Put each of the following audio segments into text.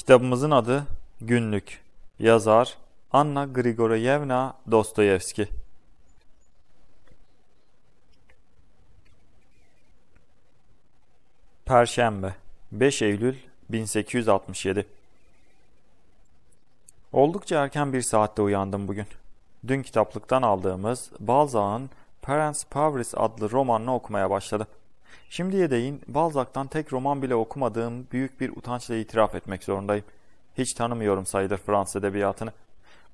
Kitabımızın adı Günlük. Yazar Anna Grigoryevna Dostoyevski. Perşembe 5 Eylül 1867 Oldukça erken bir saatte uyandım bugün. Dün kitaplıktan aldığımız Balzac'ın Parents Paris adlı romanını okumaya başladım. Şimdiye değin Balzac'tan tek roman bile okumadığım büyük bir utançla itiraf etmek zorundayım. Hiç tanımıyorum sayılır Fransız edebiyatını.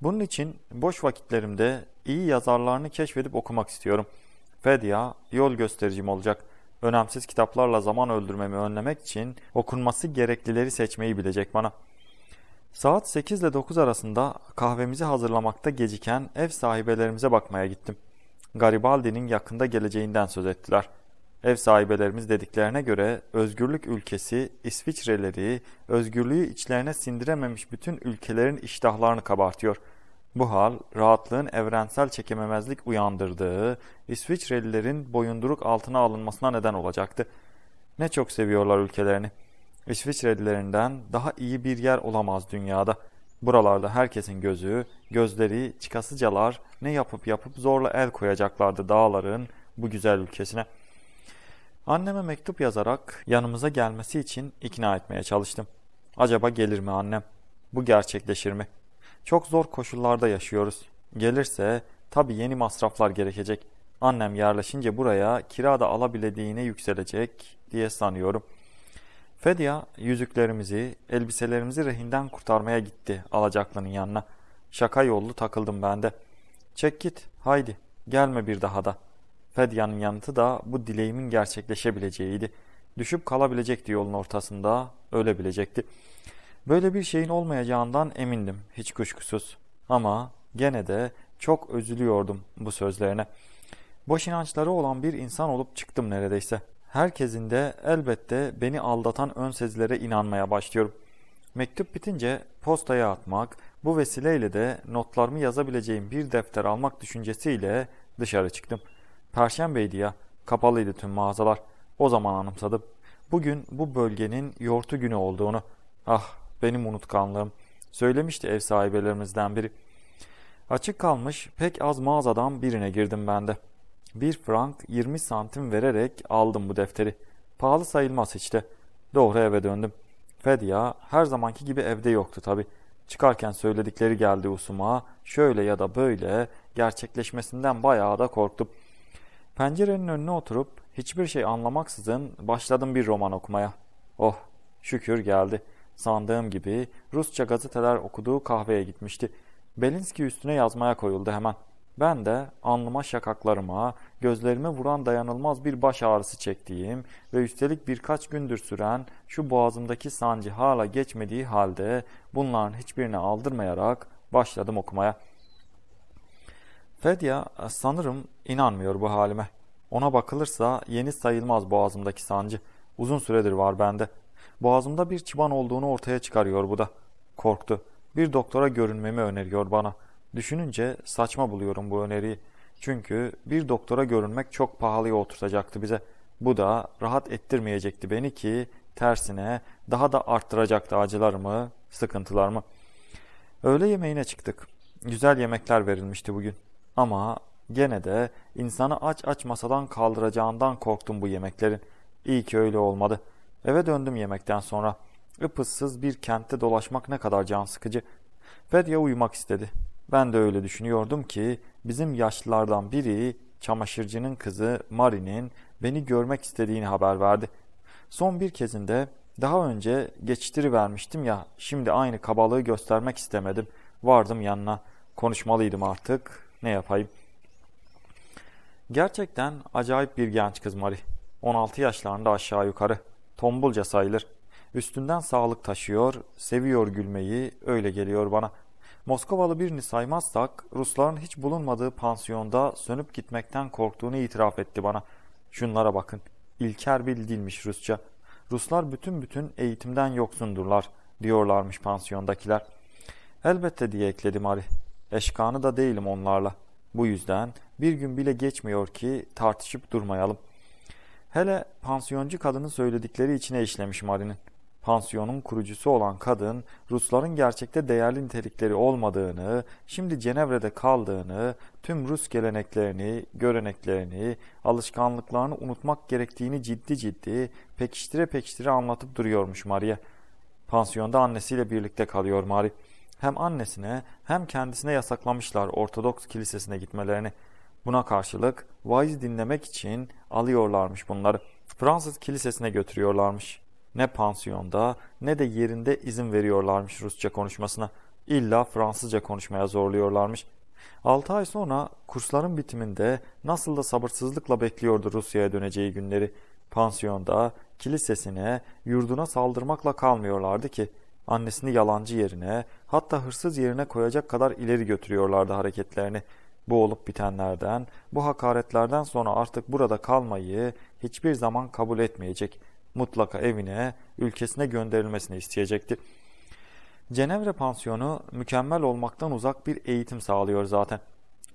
Bunun için boş vakitlerimde iyi yazarlarını keşfedip okumak istiyorum. Fedya yol göstericim olacak. Önemsiz kitaplarla zaman öldürmemi önlemek için okunması gereklileri seçmeyi bilecek bana. Saat 8 ile 9 arasında kahvemizi hazırlamakta geciken ev sahibelerimize bakmaya gittim. Garibaldi'nin yakında geleceğinden söz ettiler.'' Ev sahibelerimiz dediklerine göre özgürlük ülkesi İsviçreleri özgürlüğü içlerine sindirememiş bütün ülkelerin iştahlarını kabartıyor. Bu hal rahatlığın evrensel çekememezlik uyandırdığı İsviçrelilerin boyunduruk altına alınmasına neden olacaktı. Ne çok seviyorlar ülkelerini. İsviçrelilerinden daha iyi bir yer olamaz dünyada. Buralarda herkesin gözü, gözleri, çıkasıcalar ne yapıp yapıp zorla el koyacaklardı dağların bu güzel ülkesine.'' Anneme mektup yazarak yanımıza gelmesi için ikna etmeye çalıştım. Acaba gelir mi annem? Bu gerçekleşir mi? Çok zor koşullarda yaşıyoruz. Gelirse tabii yeni masraflar gerekecek. Annem yerleşince buraya kira da alabildiğine yükselecek diye sanıyorum. Fedya yüzüklerimizi, elbiselerimizi rehinden kurtarmaya gitti alacaklının yanına. Şaka yollu takıldım ben de. Çek git, haydi, gelme bir daha da.'' Fedya'nın yanıtı da bu dileğimin gerçekleşebileceğiydi. Düşüp kalabilecekti yolun ortasında, ölebilecekti. Böyle bir şeyin olmayacağından emindim hiç kuşkusuz. Ama gene de çok üzülüyordum bu sözlerine. Boş inançları olan bir insan olup çıktım neredeyse. Herkesin de elbette beni aldatan ön inanmaya başlıyorum. Mektup bitince postaya atmak, bu vesileyle de notlarımı yazabileceğim bir defter almak düşüncesiyle dışarı çıktım.'' Perşembeydi ya. Kapalıydı tüm mağazalar. O zaman anımsadım. Bugün bu bölgenin yortu günü olduğunu. Ah benim unutkanlığım. Söylemişti ev sahibelerimizden biri. Açık kalmış pek az mağazadan birine girdim ben de. Bir frank 20 santim vererek aldım bu defteri. Pahalı sayılmaz hiç de. Doğru eve döndüm. Fedya her zamanki gibi evde yoktu tabi. Çıkarken söyledikleri geldi usuma. Şöyle ya da böyle gerçekleşmesinden bayağı da korktum.'' Pencerenin önüne oturup hiçbir şey anlamaksızın başladım bir roman okumaya. Oh şükür geldi. Sandığım gibi Rusça gazeteler okuduğu kahveye gitmişti. Belinski üstüne yazmaya koyuldu hemen. Ben de alnıma şakaklarıma, gözlerime vuran dayanılmaz bir baş ağrısı çektiğim ve üstelik birkaç gündür süren şu boğazımdaki sancı hala geçmediği halde bunların hiçbirini aldırmayarak başladım okumaya.'' Fedya e, sanırım inanmıyor bu halime. Ona bakılırsa yeni sayılmaz boğazımdaki sancı. Uzun süredir var bende. Boğazımda bir çıban olduğunu ortaya çıkarıyor bu da. Korktu. Bir doktora görünmemi öneriyor bana. Düşününce saçma buluyorum bu öneriyi. Çünkü bir doktora görünmek çok pahalıya oturtacaktı bize. Bu da rahat ettirmeyecekti beni ki tersine daha da arttıracaktı acılarımı, sıkıntılarımı. Öğle yemeğine çıktık. Güzel yemekler verilmişti bugün. Ama gene de insanı aç aç masadan kaldıracağından korktum bu yemeklerin. İyi ki öyle olmadı. Eve döndüm yemekten sonra. Ipıssız bir kentte dolaşmak ne kadar can sıkıcı. Fedya uyumak istedi. Ben de öyle düşünüyordum ki bizim yaşlılardan biri çamaşırcının kızı Mari'nin beni görmek istediğini haber verdi. Son bir kezinde daha önce vermiştim ya şimdi aynı kabalığı göstermek istemedim. Vardım yanına konuşmalıydım artık ne yapayım? Gerçekten acayip bir genç kız Mari. 16 yaşlarında aşağı yukarı. Tombulca sayılır. Üstünden sağlık taşıyor, seviyor gülmeyi, öyle geliyor bana. Moskovalı birini saymazsak Rusların hiç bulunmadığı pansiyonda sönüp gitmekten korktuğunu itiraf etti bana. Şunlara bakın, ilker bir dilmiş Rusça. Ruslar bütün bütün eğitimden yoksundurlar diyorlarmış pansiyondakiler. Elbette diye ekledi Mari. Eşkanı da değilim onlarla. Bu yüzden bir gün bile geçmiyor ki tartışıp durmayalım. Hele pansiyoncu kadının söyledikleri içine işlemiş Mari'nin. Pansiyonun kurucusu olan kadın, Rusların gerçekte değerli nitelikleri olmadığını, şimdi Cenevre'de kaldığını, tüm Rus geleneklerini, göreneklerini, alışkanlıklarını unutmak gerektiğini ciddi ciddi pekiştire pekiştire anlatıp duruyormuş Maria. Pansiyonda annesiyle birlikte kalıyor Mari hem annesine hem kendisine yasaklamışlar Ortodoks kilisesine gitmelerini. Buna karşılık vaiz dinlemek için alıyorlarmış bunları. Fransız kilisesine götürüyorlarmış. Ne pansiyonda ne de yerinde izin veriyorlarmış Rusça konuşmasına. İlla Fransızca konuşmaya zorluyorlarmış. 6 ay sonra kursların bitiminde nasıl da sabırsızlıkla bekliyordu Rusya'ya döneceği günleri. Pansiyonda, kilisesine, yurduna saldırmakla kalmıyorlardı ki. Annesini yalancı yerine, hatta hırsız yerine koyacak kadar ileri götürüyorlardı hareketlerini. Bu olup bitenlerden, bu hakaretlerden sonra artık burada kalmayı hiçbir zaman kabul etmeyecek. Mutlaka evine, ülkesine gönderilmesini isteyecekti. Cenevre Pansiyonu mükemmel olmaktan uzak bir eğitim sağlıyor zaten.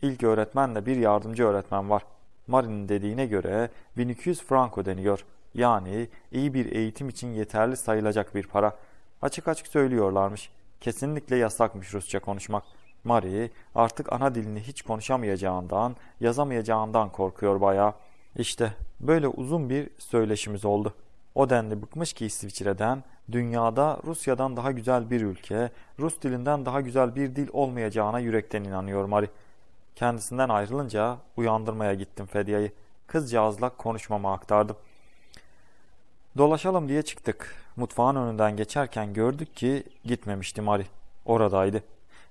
İlk öğretmenle bir yardımcı öğretmen var. Marin'in dediğine göre 1200 franco deniyor. Yani iyi bir eğitim için yeterli sayılacak bir para. Açık açık söylüyorlarmış. Kesinlikle yasakmış Rusça konuşmak. Marie artık ana dilini hiç konuşamayacağından, yazamayacağından korkuyor bayağı. İşte böyle uzun bir söyleşimiz oldu. O denli bıkmış ki İsviçre'den, dünyada Rusya'dan daha güzel bir ülke, Rus dilinden daha güzel bir dil olmayacağına yürekten inanıyor Mari. Kendisinden ayrılınca uyandırmaya gittim Fedia'yı. Kızcağızla konuşmama aktardım. Dolaşalım diye çıktık. Mutfağın önünden geçerken gördük ki gitmemişti Mari. Oradaydı.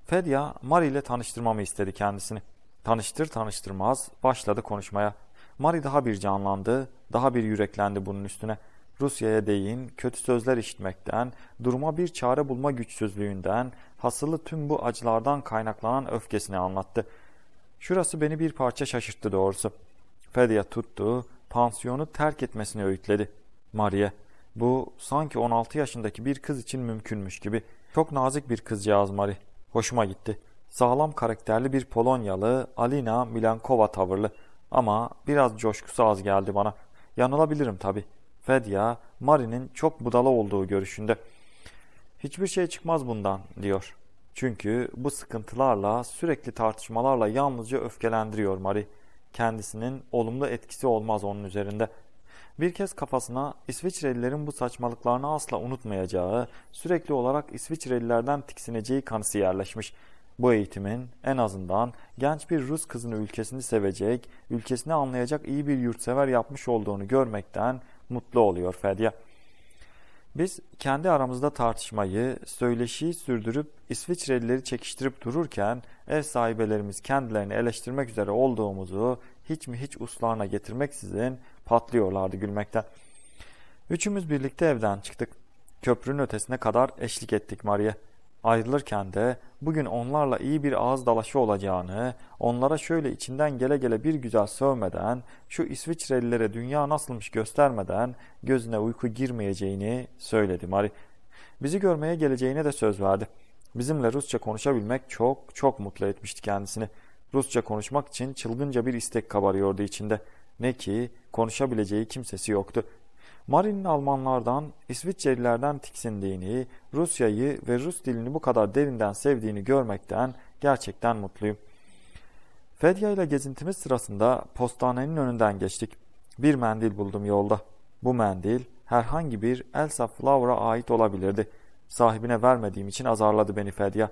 Fedya Mari ile tanıştırmamı istedi kendisini. Tanıştır tanıştırmaz başladı konuşmaya. Mari daha bir canlandı, daha bir yüreklendi bunun üstüne. Rusya'ya değin, kötü sözler işitmekten, duruma bir çare bulma güçsüzlüğünden, hasılı tüm bu acılardan kaynaklanan öfkesini anlattı. Şurası beni bir parça şaşırttı doğrusu. Fedya tuttu, pansiyonu terk etmesini öğütledi. Mariye. Bu sanki 16 yaşındaki bir kız için mümkünmüş gibi. Çok nazik bir kızcağız Mari. Hoşuma gitti. Sağlam karakterli bir Polonyalı, Alina Milankova tavırlı. Ama biraz coşkusu az geldi bana. Yanılabilirim tabii. Fedya, Mari'nin çok budala olduğu görüşünde. Hiçbir şey çıkmaz bundan diyor. Çünkü bu sıkıntılarla, sürekli tartışmalarla yalnızca öfkelendiriyor Mari. Kendisinin olumlu etkisi olmaz onun üzerinde.'' Bir kez kafasına İsviçrelilerin bu saçmalıklarını asla unutmayacağı, sürekli olarak İsviçrelilerden tiksineceği kanısı yerleşmiş. Bu eğitimin en azından genç bir Rus kızını ülkesini sevecek, ülkesini anlayacak iyi bir yurtsever yapmış olduğunu görmekten mutlu oluyor Fedya. Biz kendi aramızda tartışmayı, söyleşiyi sürdürüp İsviçrelileri çekiştirip dururken ev sahibelerimiz kendilerini eleştirmek üzere olduğumuzu hiç mi hiç uslarına getirmeksizin Patlıyorlardı gülmekten. Üçümüz birlikte evden çıktık. Köprünün ötesine kadar eşlik ettik Maria. Ayrılırken de bugün onlarla iyi bir ağız dalaşı olacağını, onlara şöyle içinden gele gele bir güzel sövmeden, şu İsviçrelilere dünya nasılmış göstermeden gözüne uyku girmeyeceğini söyledi Mari. Bizi görmeye geleceğine de söz verdi. Bizimle Rusça konuşabilmek çok çok mutlu etmişti kendisini. Rusça konuşmak için çılgınca bir istek kabarıyordu içinde. Ne ki konuşabileceği kimsesi yoktu. Marin'in Almanlardan, İsviçrelilerden tiksindiğini, Rusya'yı ve Rus dilini bu kadar derinden sevdiğini görmekten gerçekten mutluyum. Fedya ile gezintimiz sırasında postanenin önünden geçtik. Bir mendil buldum yolda. Bu mendil herhangi bir Elsa Flower'a ait olabilirdi. Sahibine vermediğim için azarladı beni Fedya.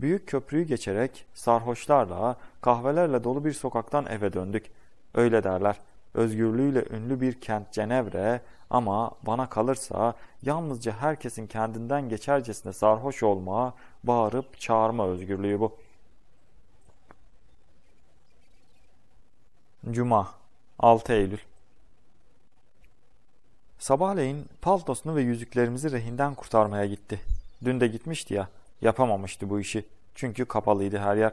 Büyük köprüyü geçerek sarhoşlarla, kahvelerle dolu bir sokaktan eve döndük. Öyle derler özgürlüğüyle ünlü bir kent Cenevre ama bana kalırsa yalnızca herkesin kendinden geçercesine sarhoş olma, bağırıp çağırma özgürlüğü bu. Cuma 6 Eylül Sabahleyin paltosunu ve yüzüklerimizi rehinden kurtarmaya gitti. Dün de gitmişti ya, yapamamıştı bu işi. Çünkü kapalıydı her yer.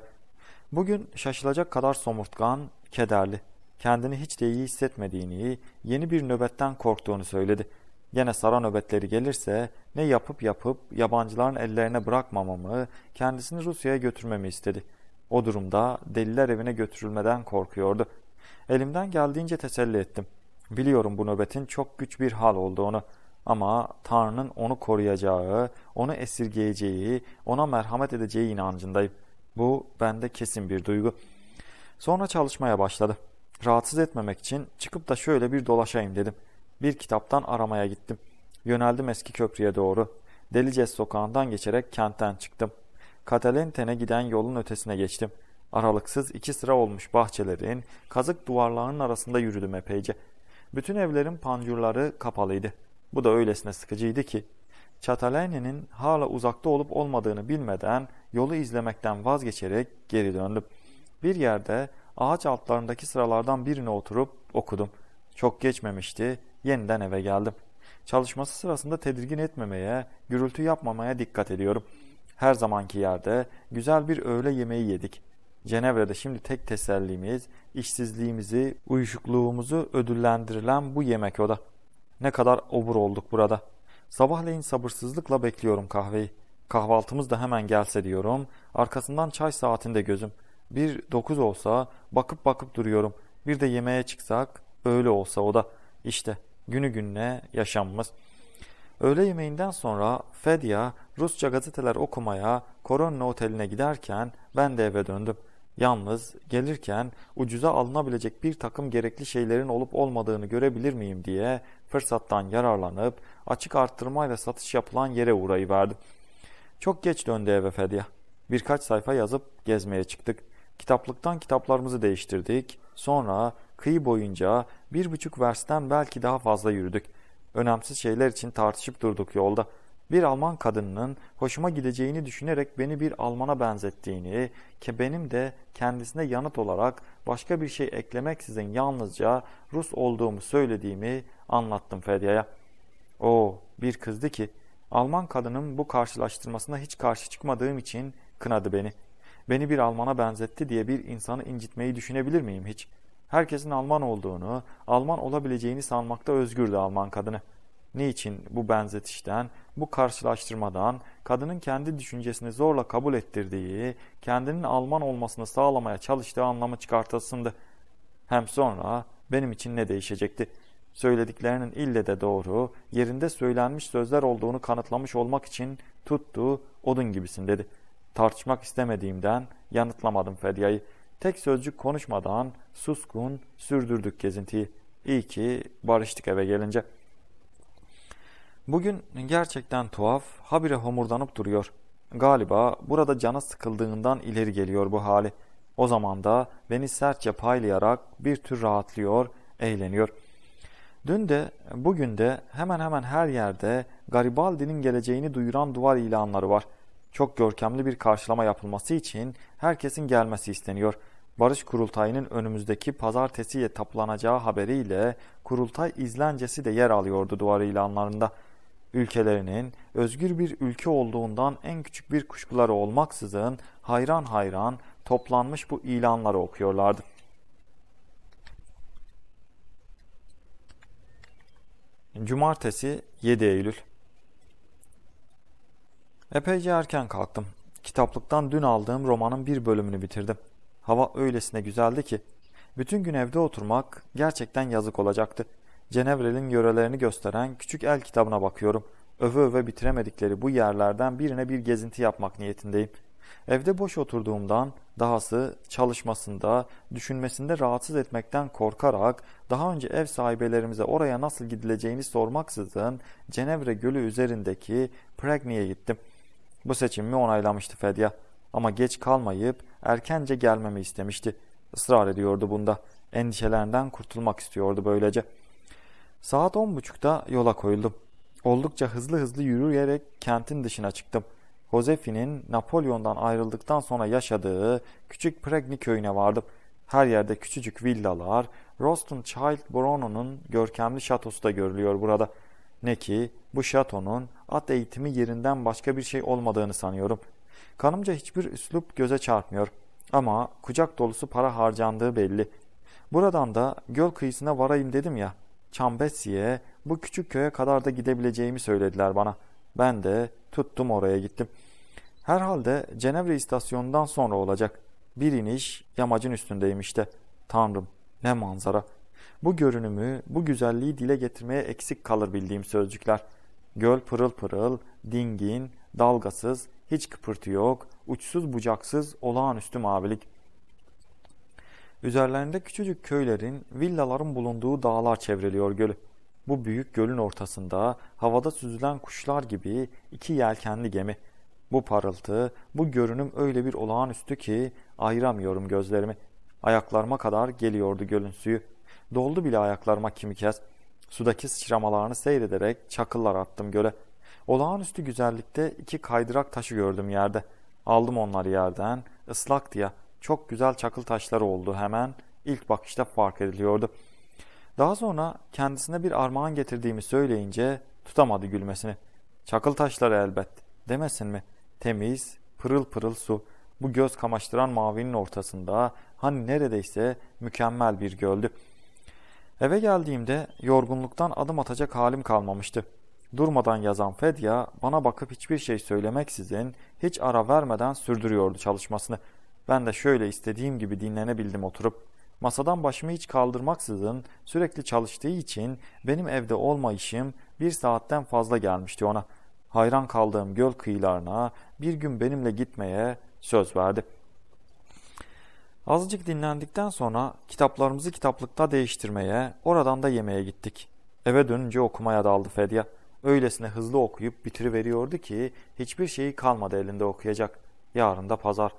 Bugün şaşılacak kadar somurtkan, kederli kendini hiç de iyi hissetmediğini, yeni bir nöbetten korktuğunu söyledi. Yine sara nöbetleri gelirse ne yapıp yapıp yabancıların ellerine bırakmamamı, kendisini Rusya'ya götürmemi istedi. O durumda deliler evine götürülmeden korkuyordu. Elimden geldiğince teselli ettim. Biliyorum bu nöbetin çok güç bir hal olduğunu ama Tanrı'nın onu koruyacağı, onu esirgeyeceği, ona merhamet edeceği inancındayım. Bu bende kesin bir duygu. Sonra çalışmaya başladı rahatsız etmemek için çıkıp da şöyle bir dolaşayım dedim. Bir kitaptan aramaya gittim. Yöneldim eski köprüye doğru. Delices sokağından geçerek kentten çıktım. Katalenten'e giden yolun ötesine geçtim. Aralıksız iki sıra olmuş bahçelerin, kazık duvarlarının arasında yürüdüm epeyce. Bütün evlerin panjurları kapalıydı. Bu da öylesine sıkıcıydı ki. Çataleni'nin hala uzakta olup olmadığını bilmeden yolu izlemekten vazgeçerek geri döndüm. Bir yerde Ağaç altlarındaki sıralardan birine oturup okudum. Çok geçmemişti, yeniden eve geldim. Çalışması sırasında tedirgin etmemeye, gürültü yapmamaya dikkat ediyorum. Her zamanki yerde güzel bir öğle yemeği yedik. Cenevre'de şimdi tek tesellimiz, işsizliğimizi, uyuşukluğumuzu ödüllendirilen bu yemek oda. Ne kadar obur olduk burada. Sabahleyin sabırsızlıkla bekliyorum kahveyi. Kahvaltımız da hemen gelse diyorum. Arkasından çay saatinde gözüm. Bir dokuz olsa bakıp bakıp duruyorum. Bir de yemeğe çıksak öyle olsa o da. işte günü gününe yaşamımız. Öğle yemeğinden sonra Fedya Rusça gazeteler okumaya Koronna Oteli'ne giderken ben de eve döndüm. Yalnız gelirken ucuza alınabilecek bir takım gerekli şeylerin olup olmadığını görebilir miyim diye fırsattan yararlanıp açık arttırmayla satış yapılan yere uğrayıverdim. Çok geç döndü eve Fedya. Birkaç sayfa yazıp gezmeye çıktık. Kitaplıktan kitaplarımızı değiştirdik. Sonra kıyı boyunca bir buçuk versten belki daha fazla yürüdük. Önemsiz şeyler için tartışıp durduk yolda. Bir Alman kadınının hoşuma gideceğini düşünerek beni bir Alman'a benzettiğini, ki benim de kendisine yanıt olarak başka bir şey eklemeksizin yalnızca Rus olduğumu söylediğimi anlattım Fedia'ya. O bir kızdı ki Alman kadının bu karşılaştırmasına hiç karşı çıkmadığım için kınadı beni beni bir Alman'a benzetti diye bir insanı incitmeyi düşünebilir miyim hiç? Herkesin Alman olduğunu, Alman olabileceğini sanmakta özgürdü Alman kadını. Niçin bu benzetişten, bu karşılaştırmadan, kadının kendi düşüncesini zorla kabul ettirdiği, kendinin Alman olmasını sağlamaya çalıştığı anlamı çıkartasındı. Hem sonra benim için ne değişecekti? Söylediklerinin ille de doğru, yerinde söylenmiş sözler olduğunu kanıtlamış olmak için tuttu, odun gibisin dedi.'' Tartışmak istemediğimden yanıtlamadım Fedia'yı. Tek sözcük konuşmadan suskun sürdürdük gezintiyi. İyi ki barıştık eve gelince. Bugün gerçekten tuhaf, habire homurdanıp duruyor. Galiba burada canı sıkıldığından ileri geliyor bu hali. O zaman da beni sertçe paylayarak bir tür rahatlıyor, eğleniyor. Dün de, bugün de hemen hemen her yerde Garibaldi'nin geleceğini duyuran duvar ilanları var.'' çok görkemli bir karşılama yapılması için herkesin gelmesi isteniyor. Barış Kurultayı'nın önümüzdeki pazartesiye taplanacağı haberiyle kurultay izlencesi de yer alıyordu duvar ilanlarında. Ülkelerinin özgür bir ülke olduğundan en küçük bir kuşkuları olmaksızın hayran hayran toplanmış bu ilanları okuyorlardı. Cumartesi 7 Eylül Epeyce erken kalktım. Kitaplıktan dün aldığım romanın bir bölümünü bitirdim. Hava öylesine güzeldi ki. Bütün gün evde oturmak gerçekten yazık olacaktı. Cenevre'nin yörelerini gösteren küçük el kitabına bakıyorum. Öve öve bitiremedikleri bu yerlerden birine bir gezinti yapmak niyetindeyim. Evde boş oturduğumdan, dahası çalışmasında, düşünmesinde rahatsız etmekten korkarak daha önce ev sahibelerimize oraya nasıl gidileceğini sormaksızın Cenevre Gölü üzerindeki Pregne'ye gittim.'' Bu seçimimi onaylamıştı Fedya ama geç kalmayıp erkence gelmemi istemişti. Israr ediyordu bunda. Endişelerinden kurtulmak istiyordu böylece. Saat on buçukta yola koyuldum. Oldukça hızlı hızlı yürüyerek kentin dışına çıktım. Josefi'nin Napolyon'dan ayrıldıktan sonra yaşadığı küçük Pregni köyüne vardım. Her yerde küçücük villalar, Roston Child Brono'nun görkemli şatosu da görülüyor burada. Ne ki bu şatonun at eğitimi yerinden başka bir şey olmadığını sanıyorum. Kanımca hiçbir üslup göze çarpmıyor. Ama kucak dolusu para harcandığı belli. Buradan da göl kıyısına varayım dedim ya. Çambesi'ye bu küçük köye kadar da gidebileceğimi söylediler bana. Ben de tuttum oraya gittim. Herhalde Cenevre istasyonundan sonra olacak. Bir iniş yamacın üstündeyim işte. Tanrım ne manzara. Bu görünümü, bu güzelliği dile getirmeye eksik kalır bildiğim sözcükler.'' Göl pırıl pırıl, dingin, dalgasız, hiç kıpırtı yok, uçsuz bucaksız, olağanüstü mavilik. Üzerlerinde küçücük köylerin, villaların bulunduğu dağlar çevreliyor gölü. Bu büyük gölün ortasında havada süzülen kuşlar gibi iki yelkenli gemi. Bu parıltı, bu görünüm öyle bir olağanüstü ki ayıramıyorum gözlerimi. Ayaklarıma kadar geliyordu gölün suyu. Doldu bile ayaklarıma kimi kez. Sudaki sıçramalarını seyrederek çakıllar attım göle. Olağanüstü güzellikte iki kaydırak taşı gördüm yerde. Aldım onları yerden, ıslak diye çok güzel çakıl taşları oldu hemen ilk bakışta fark ediliyordu. Daha sonra kendisine bir armağan getirdiğimi söyleyince tutamadı gülmesini. Çakıl taşları elbet demesin mi? Temiz, pırıl pırıl su bu göz kamaştıran mavinin ortasında hani neredeyse mükemmel bir göldü.'' Eve geldiğimde yorgunluktan adım atacak halim kalmamıştı. Durmadan yazan Fedya bana bakıp hiçbir şey söylemeksizin hiç ara vermeden sürdürüyordu çalışmasını. Ben de şöyle istediğim gibi dinlenebildim oturup. Masadan başımı hiç kaldırmaksızın sürekli çalıştığı için benim evde olma işim bir saatten fazla gelmişti ona. Hayran kaldığım göl kıyılarına bir gün benimle gitmeye söz verdi. Azıcık dinlendikten sonra kitaplarımızı kitaplıkta değiştirmeye, oradan da yemeğe gittik. Eve dönünce okumaya daldı Fedya. Öylesine hızlı okuyup bitiriveriyordu ki hiçbir şeyi kalmadı elinde okuyacak. Yarın da pazar.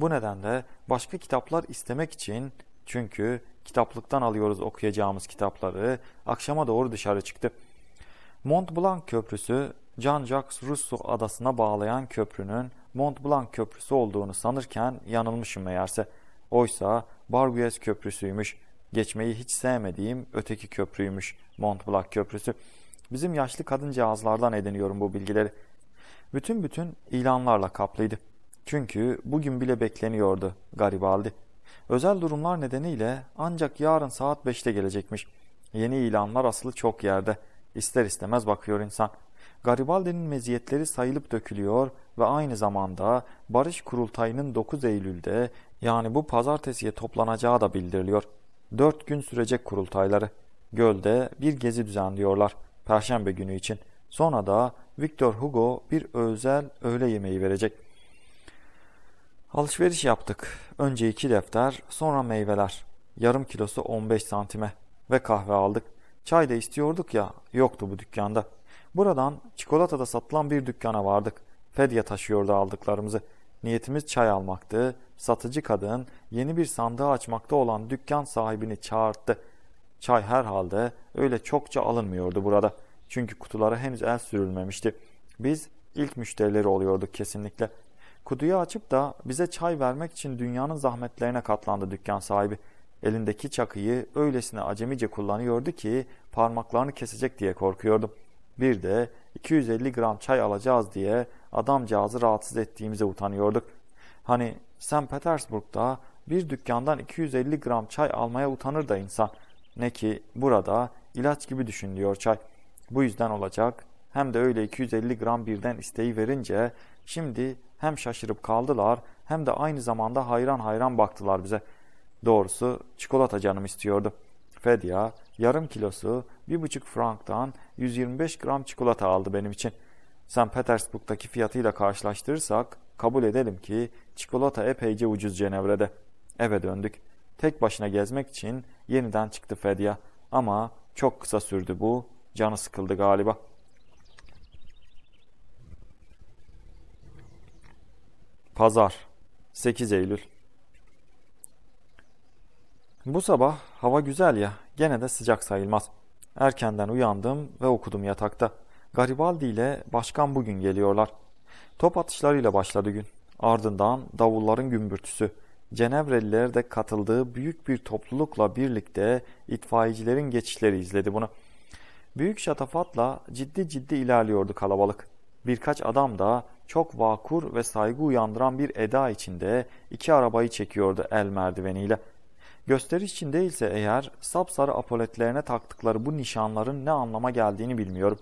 Bu nedenle başka kitaplar istemek için çünkü kitaplıktan alıyoruz okuyacağımız kitapları akşama doğru dışarı çıktı. Mont Blanc Köprüsü, Jean-Jacques Rousseau adasına bağlayan köprünün Mont Blanc Köprüsü olduğunu sanırken yanılmışım meğerse. Oysa Barguez Köprüsü'ymüş. Geçmeyi hiç sevmediğim öteki köprüymüş Mont Köprüsü. Bizim yaşlı kadıncağızlardan ediniyorum bu bilgileri. Bütün bütün ilanlarla kaplıydı. Çünkü bugün bile bekleniyordu Garibaldi. Özel durumlar nedeniyle ancak yarın saat 5'te gelecekmiş. Yeni ilanlar asılı çok yerde. İster istemez bakıyor insan.'' Garibaldi'nin meziyetleri sayılıp dökülüyor ve aynı zamanda Barış Kurultayı'nın 9 Eylül'de yani bu pazartesiye toplanacağı da bildiriliyor. 4 gün sürecek kurultayları. Gölde bir gezi düzenliyorlar Perşembe günü için. Sonra da Victor Hugo bir özel öğle yemeği verecek. Alışveriş yaptık. Önce iki defter, sonra meyveler. Yarım kilosu 15 santime ve kahve aldık. Çay da istiyorduk ya, yoktu bu dükkanda. Buradan çikolatada satılan bir dükkana vardık. Fedya taşıyordu aldıklarımızı. Niyetimiz çay almaktı. Satıcı kadın yeni bir sandığı açmakta olan dükkan sahibini çağırttı. Çay herhalde öyle çokça alınmıyordu burada. Çünkü kutulara henüz el sürülmemişti. Biz ilk müşterileri oluyorduk kesinlikle. Kutuyu açıp da bize çay vermek için dünyanın zahmetlerine katlandı dükkan sahibi. Elindeki çakıyı öylesine acemice kullanıyordu ki parmaklarını kesecek diye korkuyordum.'' bir de 250 gram çay alacağız diye adamcağızı rahatsız ettiğimize utanıyorduk. Hani St. Petersburg'da bir dükkandan 250 gram çay almaya utanır da insan. Ne ki burada ilaç gibi düşünülüyor çay. Bu yüzden olacak hem de öyle 250 gram birden isteği verince şimdi hem şaşırıp kaldılar hem de aynı zamanda hayran hayran baktılar bize. Doğrusu çikolata canım istiyordu. Fedya yarım kilosu 1,5 franktan 125 gram çikolata aldı benim için. St. Petersburg'daki fiyatıyla karşılaştırırsak kabul edelim ki çikolata epeyce ucuz Cenevre'de. Eve döndük. Tek başına gezmek için yeniden çıktı Fedya. Ama çok kısa sürdü bu. Canı sıkıldı galiba. Pazar 8 Eylül Bu sabah hava güzel ya gene de sıcak sayılmaz. Erkenden uyandım ve okudum yatakta. Garibaldi ile başkan bugün geliyorlar. Top atışlarıyla başladı gün. Ardından davulların gümbürtüsü. Cenevreliler de katıldığı büyük bir toplulukla birlikte itfaiyecilerin geçişleri izledi bunu. Büyük şatafatla ciddi ciddi ilerliyordu kalabalık. Birkaç adam da çok vakur ve saygı uyandıran bir eda içinde iki arabayı çekiyordu el merdiveniyle. Gösteriş için değilse eğer sapsarı apoletlerine taktıkları bu nişanların ne anlama geldiğini bilmiyorum.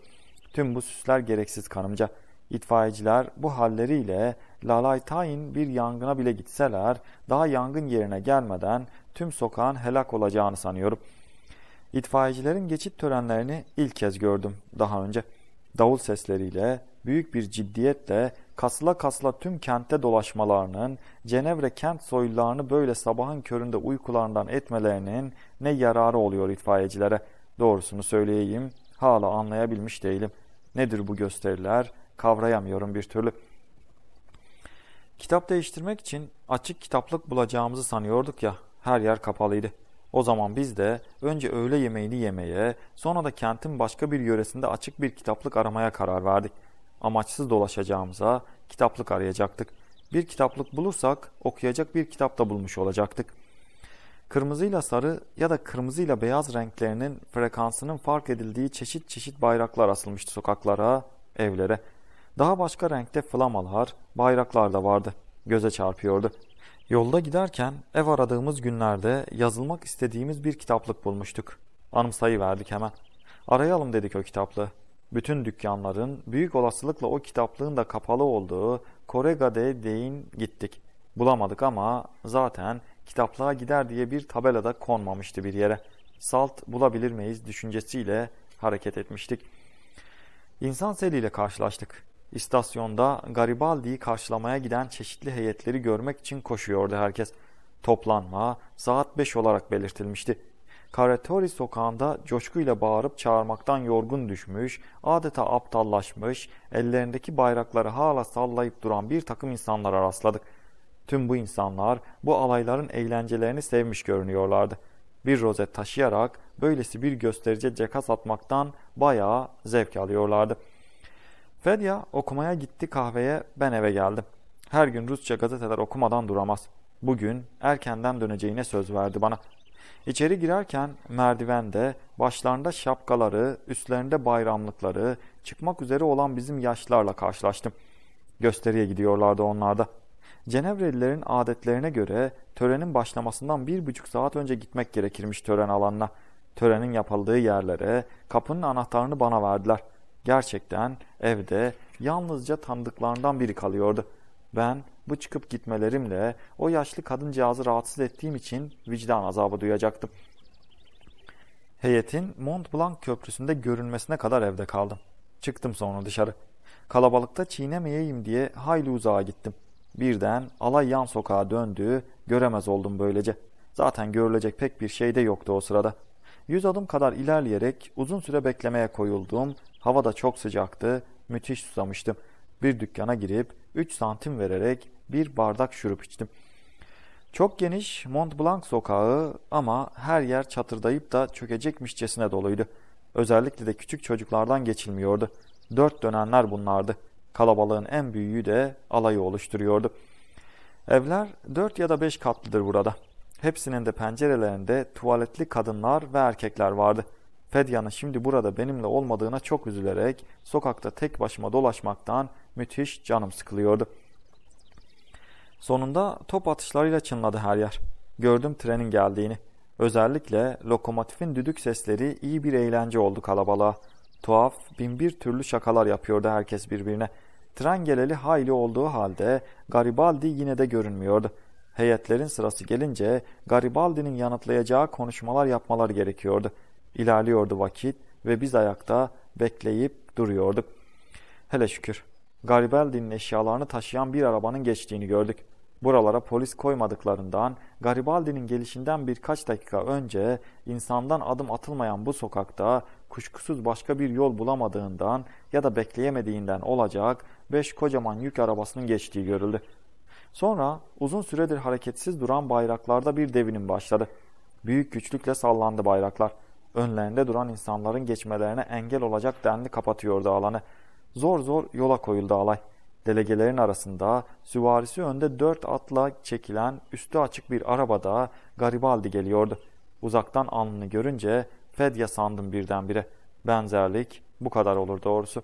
Tüm bu süsler gereksiz kanımca. İtfaiyeciler bu halleriyle lalaytayin bir yangına bile gitseler daha yangın yerine gelmeden tüm sokağın helak olacağını sanıyorum. İtfaiyecilerin geçit törenlerini ilk kez gördüm daha önce. Davul sesleriyle, büyük bir ciddiyetle kasla kasla tüm kentte dolaşmalarının, Cenevre kent soylularını böyle sabahın köründe uykularından etmelerinin ne yararı oluyor itfaiyecilere? Doğrusunu söyleyeyim, hala anlayabilmiş değilim. Nedir bu gösteriler? Kavrayamıyorum bir türlü. Kitap değiştirmek için açık kitaplık bulacağımızı sanıyorduk ya, her yer kapalıydı. O zaman biz de önce öğle yemeğini yemeye, sonra da kentin başka bir yöresinde açık bir kitaplık aramaya karar verdik amaçsız dolaşacağımıza kitaplık arayacaktık. Bir kitaplık bulursak okuyacak bir kitap da bulmuş olacaktık. Kırmızıyla sarı ya da kırmızıyla beyaz renklerinin frekansının fark edildiği çeşit çeşit bayraklar asılmıştı sokaklara, evlere. Daha başka renkte flamalar, bayraklar da vardı. Göze çarpıyordu. Yolda giderken ev aradığımız günlerde yazılmak istediğimiz bir kitaplık bulmuştuk. Anımsayıverdik hemen. Arayalım dedik o kitaplığı. Bütün dükkanların büyük olasılıkla o kitaplığın da kapalı olduğu Koregade değin gittik. Bulamadık ama zaten kitaplığa gider diye bir tabela da konmamıştı bir yere. Salt bulabilir miyiz düşüncesiyle hareket etmiştik. İnsan seliyle karşılaştık. İstasyonda Garibaldi'yi karşılamaya giden çeşitli heyetleri görmek için koşuyordu herkes. Toplanma saat 5 olarak belirtilmişti. Karatori sokağında coşkuyla bağırıp çağırmaktan yorgun düşmüş, adeta aptallaşmış, ellerindeki bayrakları hala sallayıp duran bir takım insanlara rastladık. Tüm bu insanlar bu alayların eğlencelerini sevmiş görünüyorlardı. Bir rozet taşıyarak böylesi bir gösterice ceka atmaktan bayağı zevk alıyorlardı. Fedya okumaya gitti kahveye ben eve geldim. Her gün Rusça gazeteler okumadan duramaz. Bugün erkenden döneceğine söz verdi bana. İçeri girerken merdivende başlarında şapkaları, üstlerinde bayramlıkları, çıkmak üzere olan bizim yaşlarla karşılaştım. Gösteriye gidiyorlardı onlarda. Cenevrelilerin adetlerine göre törenin başlamasından bir buçuk saat önce gitmek gerekirmiş tören alanına. Törenin yapıldığı yerlere kapının anahtarını bana verdiler. Gerçekten evde yalnızca tanıdıklarından biri kalıyordu.'' Ben bu çıkıp gitmelerimle o yaşlı kadıncağızı rahatsız ettiğim için vicdan azabı duyacaktım. Heyetin Mont Blanc köprüsünde görünmesine kadar evde kaldım. Çıktım sonra dışarı. Kalabalıkta çiğnemeyeyim diye hayli uzağa gittim. Birden alay yan sokağa döndüğü göremez oldum böylece. Zaten görülecek pek bir şey de yoktu o sırada. Yüz adım kadar ilerleyerek uzun süre beklemeye koyuldum. Hava da çok sıcaktı, müthiş susamıştım.'' bir dükkana girip 3 santim vererek bir bardak şurup içtim. Çok geniş Mont Blanc sokağı ama her yer çatırdayıp da çökecekmişçesine doluydu. Özellikle de küçük çocuklardan geçilmiyordu. Dört dönenler bunlardı. Kalabalığın en büyüğü de alayı oluşturuyordu. Evler dört ya da beş katlıdır burada. Hepsinin de pencerelerinde tuvaletli kadınlar ve erkekler vardı. Fedya'nın şimdi burada benimle olmadığına çok üzülerek sokakta tek başıma dolaşmaktan Müthiş canım sıkılıyordu. Sonunda top atışlarıyla çınladı her yer. Gördüm trenin geldiğini. Özellikle lokomotifin düdük sesleri iyi bir eğlence oldu kalabalığa. Tuhaf, binbir türlü şakalar yapıyordu herkes birbirine. Tren geleli hayli olduğu halde Garibaldi yine de görünmüyordu. Heyetlerin sırası gelince Garibaldi'nin yanıtlayacağı konuşmalar yapmalar gerekiyordu. İlerliyordu vakit ve biz ayakta bekleyip duruyorduk. Hele şükür Garibaldi'nin eşyalarını taşıyan bir arabanın geçtiğini gördük. Buralara polis koymadıklarından Garibaldi'nin gelişinden birkaç dakika önce insandan adım atılmayan bu sokakta kuşkusuz başka bir yol bulamadığından ya da bekleyemediğinden olacak beş kocaman yük arabasının geçtiği görüldü. Sonra uzun süredir hareketsiz duran bayraklarda bir devinim başladı. Büyük güçlükle sallandı bayraklar. Önlerinde duran insanların geçmelerine engel olacak denli kapatıyordu alanı. Zor zor yola koyuldu alay. Delegelerin arasında süvarisi önde dört atla çekilen üstü açık bir arabada Garibaldi geliyordu. Uzaktan alnını görünce fedya sandım birdenbire. Benzerlik bu kadar olur doğrusu.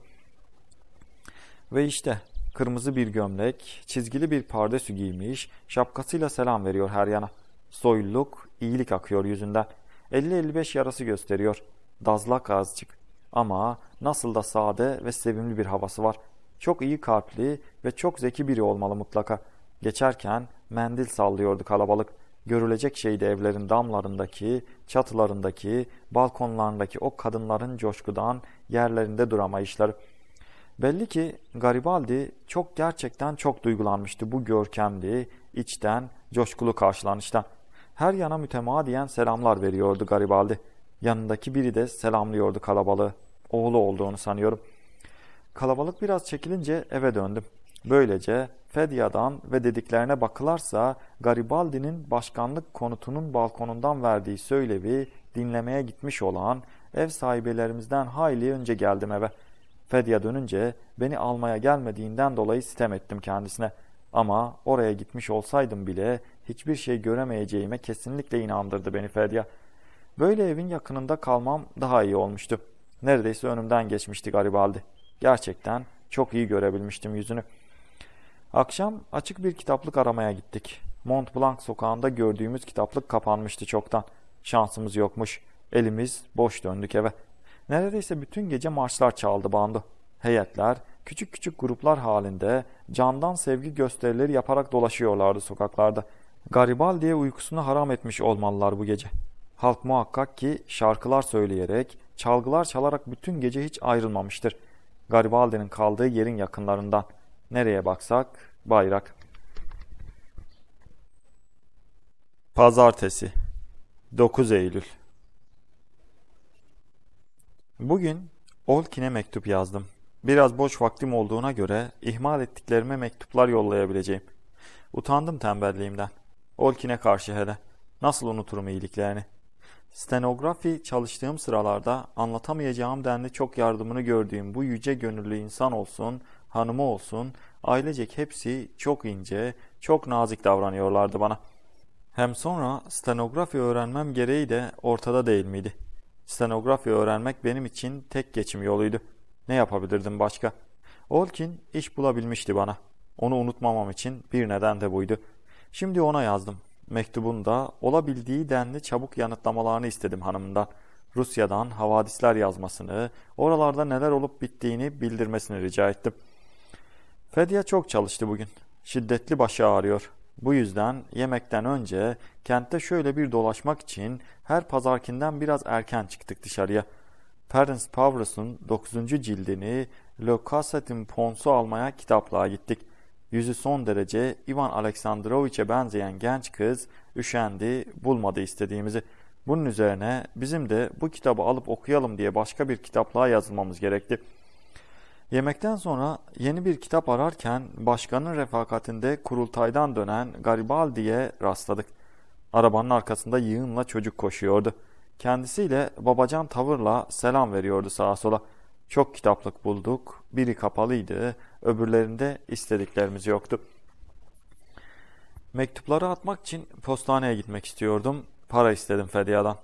Ve işte kırmızı bir gömlek, çizgili bir pardesü giymiş, şapkasıyla selam veriyor her yana. Soyluluk, iyilik akıyor yüzünden. 50-55 yarası gösteriyor. Dazlak azıcık. Ama nasıl da sade ve sevimli bir havası var. Çok iyi kalpli ve çok zeki biri olmalı mutlaka. Geçerken mendil sallıyordu kalabalık. Görülecek şeydi evlerin damlarındaki, çatılarındaki, balkonlarındaki o kadınların coşkudan yerlerinde duramayışları. Belli ki Garibaldi çok gerçekten çok duygulanmıştı bu görkemli, içten, coşkulu karşılanıştan. Her yana mütemadiyen selamlar veriyordu Garibaldi. Yanındaki biri de selamlıyordu kalabalığı oğlu olduğunu sanıyorum. Kalabalık biraz çekilince eve döndüm. Böylece Fedya'dan ve dediklerine bakılarsa Garibaldi'nin başkanlık konutunun balkonundan verdiği söylevi dinlemeye gitmiş olan ev sahibelerimizden hayli önce geldim eve. Fedya dönünce beni almaya gelmediğinden dolayı sitem ettim kendisine. Ama oraya gitmiş olsaydım bile hiçbir şey göremeyeceğime kesinlikle inandırdı beni Fedya. Böyle evin yakınında kalmam daha iyi olmuştu. Neredeyse önümden geçmişti Garibaldi. Gerçekten çok iyi görebilmiştim yüzünü. Akşam açık bir kitaplık aramaya gittik. Mont Blanc sokağında gördüğümüz kitaplık kapanmıştı çoktan. Şansımız yokmuş. Elimiz boş döndük eve. Neredeyse bütün gece marşlar çaldı bandı. Heyetler, küçük küçük gruplar halinde candan sevgi gösterileri yaparak dolaşıyorlardı sokaklarda. Garibal diye uykusunu haram etmiş olmalılar bu gece. Halk muhakkak ki şarkılar söyleyerek, çalgılar çalarak bütün gece hiç ayrılmamıştır. Garibaldi'nin kaldığı yerin yakınlarından. Nereye baksak bayrak. Pazartesi 9 Eylül Bugün Olkin'e mektup yazdım. Biraz boş vaktim olduğuna göre ihmal ettiklerime mektuplar yollayabileceğim. Utandım tembelliğimden. Olkin'e karşı hele. Nasıl unuturum iyiliklerini? Stenografi çalıştığım sıralarda anlatamayacağım denli çok yardımını gördüğüm bu yüce gönüllü insan olsun, hanımı olsun, ailecek hepsi çok ince, çok nazik davranıyorlardı bana. Hem sonra stenografi öğrenmem gereği de ortada değil miydi? Stenografi öğrenmek benim için tek geçim yoluydu. Ne yapabilirdim başka? Olkin iş bulabilmişti bana. Onu unutmamam için bir neden de buydu. Şimdi ona yazdım. Mektubunda olabildiği denli çabuk yanıtlamalarını istedim hanımından. Rusya'dan havadisler yazmasını, oralarda neler olup bittiğini bildirmesini rica ettim. Fedya çok çalıştı bugün. Şiddetli başı ağrıyor. Bu yüzden yemekten önce kentte şöyle bir dolaşmak için her pazarkinden biraz erken çıktık dışarıya. Terence Powers'ın 9. cildini Le Cassette'in Pons'u almaya kitaplığa gittik. Yüzü son derece Ivan Aleksandroviç'e benzeyen genç kız üşendi, bulmadı istediğimizi. Bunun üzerine bizim de bu kitabı alıp okuyalım diye başka bir kitaplığa yazılmamız gerekti. Yemekten sonra yeni bir kitap ararken başkanın refakatinde kurultaydan dönen Garibaldi'ye rastladık. Arabanın arkasında yığınla çocuk koşuyordu. Kendisiyle babacan tavırla selam veriyordu sağa sola. Çok kitaplık bulduk. Biri kapalıydı, öbürlerinde istediklerimiz yoktu. Mektupları atmak için postaneye gitmek istiyordum. Para istedim fedyadan.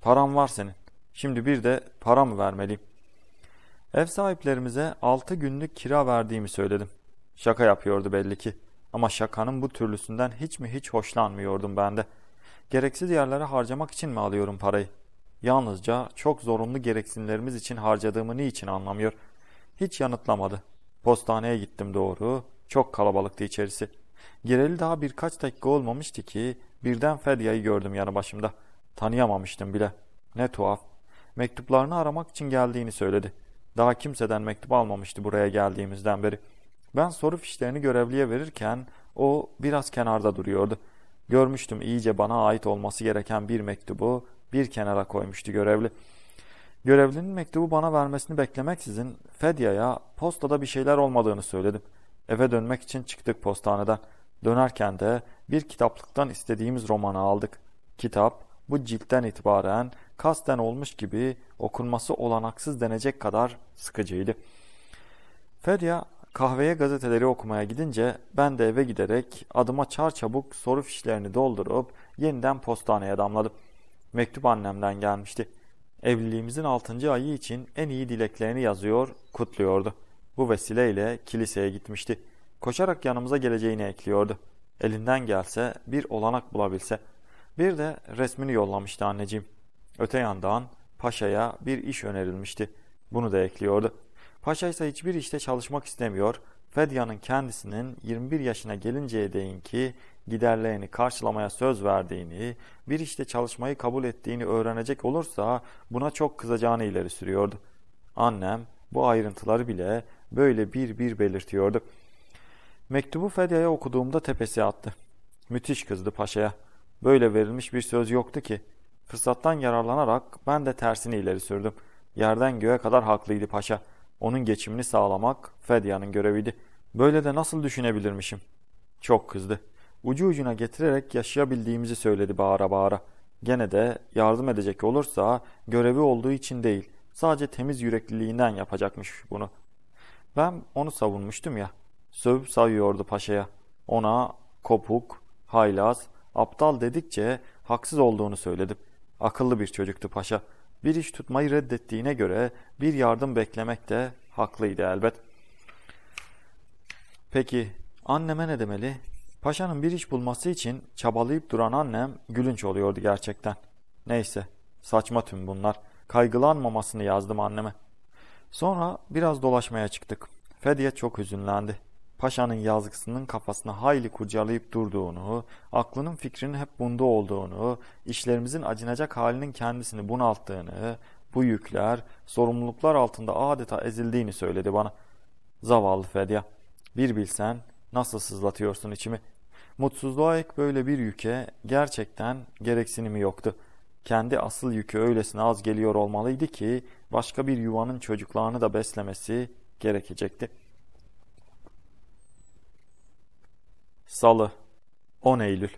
Param var senin. Şimdi bir de para mı vermeliyim? Ev sahiplerimize 6 günlük kira verdiğimi söyledim. Şaka yapıyordu belli ki. Ama şakanın bu türlüsünden hiç mi hiç hoşlanmıyordum ben de. Gereksiz yerlere harcamak için mi alıyorum parayı? Yalnızca çok zorunlu gereksinlerimiz için harcadığımı niçin anlamıyor. Hiç yanıtlamadı. Postaneye gittim doğru. Çok kalabalıktı içerisi. Gireli daha birkaç dakika olmamıştı ki birden Ferya'yı gördüm yanı başımda. Tanıyamamıştım bile. Ne tuhaf. Mektuplarını aramak için geldiğini söyledi. Daha kimseden mektup almamıştı buraya geldiğimizden beri. Ben soru fişlerini görevliye verirken o biraz kenarda duruyordu. Görmüştüm iyice bana ait olması gereken bir mektubu bir kenara koymuştu görevli. Görevlinin mektubu bana vermesini beklemeksizin Fedya'ya postada bir şeyler olmadığını söyledim. Eve dönmek için çıktık postaneden. Dönerken de bir kitaplıktan istediğimiz romanı aldık. Kitap bu ciltten itibaren kasten olmuş gibi okunması olanaksız denecek kadar sıkıcıydı. Fedya kahveye gazeteleri okumaya gidince ben de eve giderek adıma çarçabuk soru fişlerini doldurup yeniden postaneye damladım mektup annemden gelmişti. Evliliğimizin altıncı ayı için en iyi dileklerini yazıyor, kutluyordu. Bu vesileyle kiliseye gitmişti. Koşarak yanımıza geleceğini ekliyordu. Elinden gelse bir olanak bulabilse. Bir de resmini yollamıştı anneciğim. Öte yandan paşaya bir iş önerilmişti. Bunu da ekliyordu. Paşa ise hiçbir işte çalışmak istemiyor. Fedya'nın kendisinin 21 yaşına gelinceye değin ki giderlerini karşılamaya söz verdiğini, bir işte çalışmayı kabul ettiğini öğrenecek olursa buna çok kızacağını ileri sürüyordu. Annem bu ayrıntıları bile böyle bir bir belirtiyordu. Mektubu Fedia'ya okuduğumda tepesi attı. Müthiş kızdı paşaya. Böyle verilmiş bir söz yoktu ki. Fırsattan yararlanarak ben de tersini ileri sürdüm. Yerden göğe kadar haklıydı paşa. Onun geçimini sağlamak Fedya'nın göreviydi. Böyle de nasıl düşünebilirmişim? Çok kızdı ucu ucuna getirerek yaşayabildiğimizi söyledi bağıra bağıra. Gene de yardım edecek olursa görevi olduğu için değil, sadece temiz yürekliliğinden yapacakmış bunu. Ben onu savunmuştum ya, sövüp sayıyordu paşaya. Ona kopuk, haylaz, aptal dedikçe haksız olduğunu söyledim. Akıllı bir çocuktu paşa. Bir iş tutmayı reddettiğine göre bir yardım beklemek de haklıydı elbet. Peki anneme ne demeli? Paşanın bir iş bulması için çabalayıp duran annem gülünç oluyordu gerçekten. Neyse, saçma tüm bunlar. Kaygılanmamasını yazdım anneme. Sonra biraz dolaşmaya çıktık. Fediye çok hüzünlendi. Paşa'nın yazgısının kafasını hayli kurcalayıp durduğunu, aklının fikrinin hep bunda olduğunu, işlerimizin acınacak halinin kendisini bunalttığını, bu yükler, sorumluluklar altında adeta ezildiğini söyledi bana. Zavallı Fedya, bir bilsen nasıl sızlatıyorsun içimi.'' Mutsuzluğa ek böyle bir yüke gerçekten gereksinimi yoktu. Kendi asıl yükü öylesine az geliyor olmalıydı ki başka bir yuvanın çocuklarını da beslemesi gerekecekti. Salı 10 Eylül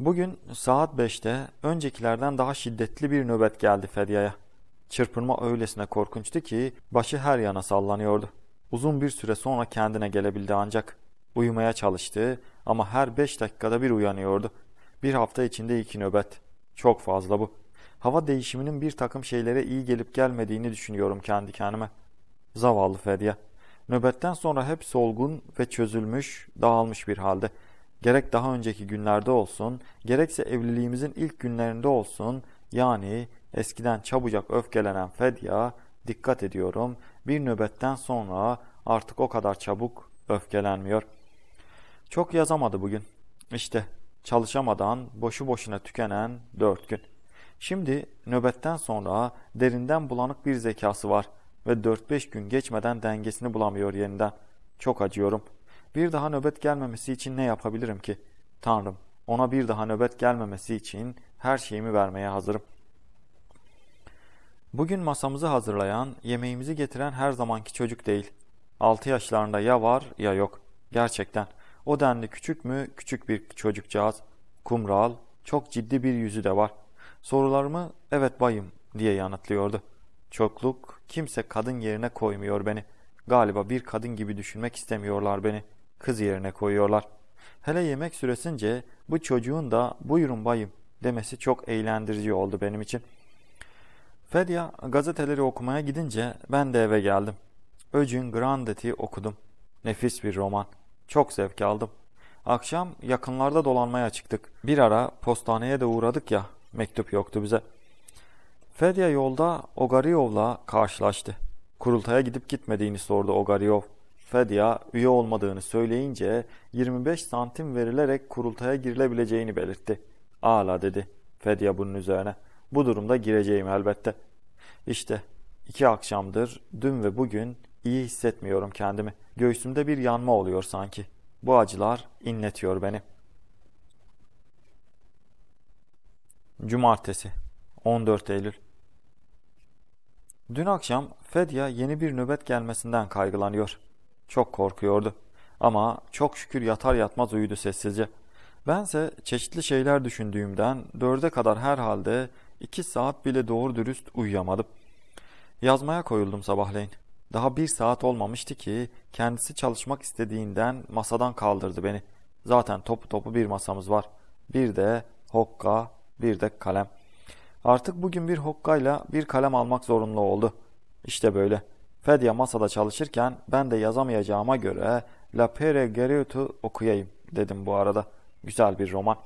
Bugün saat 5'te öncekilerden daha şiddetli bir nöbet geldi Feria'ya. Çırpınma öylesine korkunçtu ki başı her yana sallanıyordu. Uzun bir süre sonra kendine gelebildi ancak Uyumaya çalıştı ama her beş dakikada bir uyanıyordu. Bir hafta içinde iki nöbet. Çok fazla bu. Hava değişiminin bir takım şeylere iyi gelip gelmediğini düşünüyorum kendi kendime. Zavallı Fedya. Nöbetten sonra hep solgun ve çözülmüş, dağılmış bir halde. Gerek daha önceki günlerde olsun, gerekse evliliğimizin ilk günlerinde olsun, yani eskiden çabucak öfkelenen Fedya, dikkat ediyorum, bir nöbetten sonra artık o kadar çabuk öfkelenmiyor.'' Çok yazamadı bugün. İşte çalışamadan, boşu boşuna tükenen dört gün. Şimdi nöbetten sonra derinden bulanık bir zekası var ve dört beş gün geçmeden dengesini bulamıyor yeniden. Çok acıyorum. Bir daha nöbet gelmemesi için ne yapabilirim ki? Tanrım, ona bir daha nöbet gelmemesi için her şeyimi vermeye hazırım. Bugün masamızı hazırlayan, yemeğimizi getiren her zamanki çocuk değil. Altı yaşlarında ya var ya yok. Gerçekten. O denli küçük mü küçük bir çocukcağız. Kumral, çok ciddi bir yüzü de var. Sorularımı evet bayım diye yanıtlıyordu. Çokluk kimse kadın yerine koymuyor beni. Galiba bir kadın gibi düşünmek istemiyorlar beni. Kız yerine koyuyorlar. Hele yemek süresince bu çocuğun da buyurun bayım demesi çok eğlendirici oldu benim için. Fedya gazeteleri okumaya gidince ben de eve geldim. Öcün Grandet'i okudum. Nefis bir roman. Çok zevk aldım. Akşam yakınlarda dolanmaya çıktık. Bir ara postaneye de uğradık ya, mektup yoktu bize. Fedya yolda Ogariyov'la karşılaştı. Kurultaya gidip gitmediğini sordu Ogariyov. Fedya üye olmadığını söyleyince 25 santim verilerek kurultaya girilebileceğini belirtti. Ağla dedi Fedya bunun üzerine. Bu durumda gireceğim elbette. İşte iki akşamdır dün ve bugün iyi hissetmiyorum kendimi.'' Göğsümde bir yanma oluyor sanki. Bu acılar inletiyor beni. Cumartesi 14 Eylül Dün akşam Fedya yeni bir nöbet gelmesinden kaygılanıyor. Çok korkuyordu. Ama çok şükür yatar yatmaz uyudu sessizce. Bense çeşitli şeyler düşündüğümden dörde kadar herhalde iki saat bile doğru dürüst uyuyamadım. Yazmaya koyuldum sabahleyin. Daha bir saat olmamıştı ki kendisi çalışmak istediğinden masadan kaldırdı beni. Zaten topu topu bir masamız var. Bir de hokka, bir de kalem. Artık bugün bir hokkayla bir kalem almak zorunlu oldu. İşte böyle. Fedya masada çalışırken ben de yazamayacağıma göre La Pere Geriot'u okuyayım dedim bu arada. Güzel bir roman.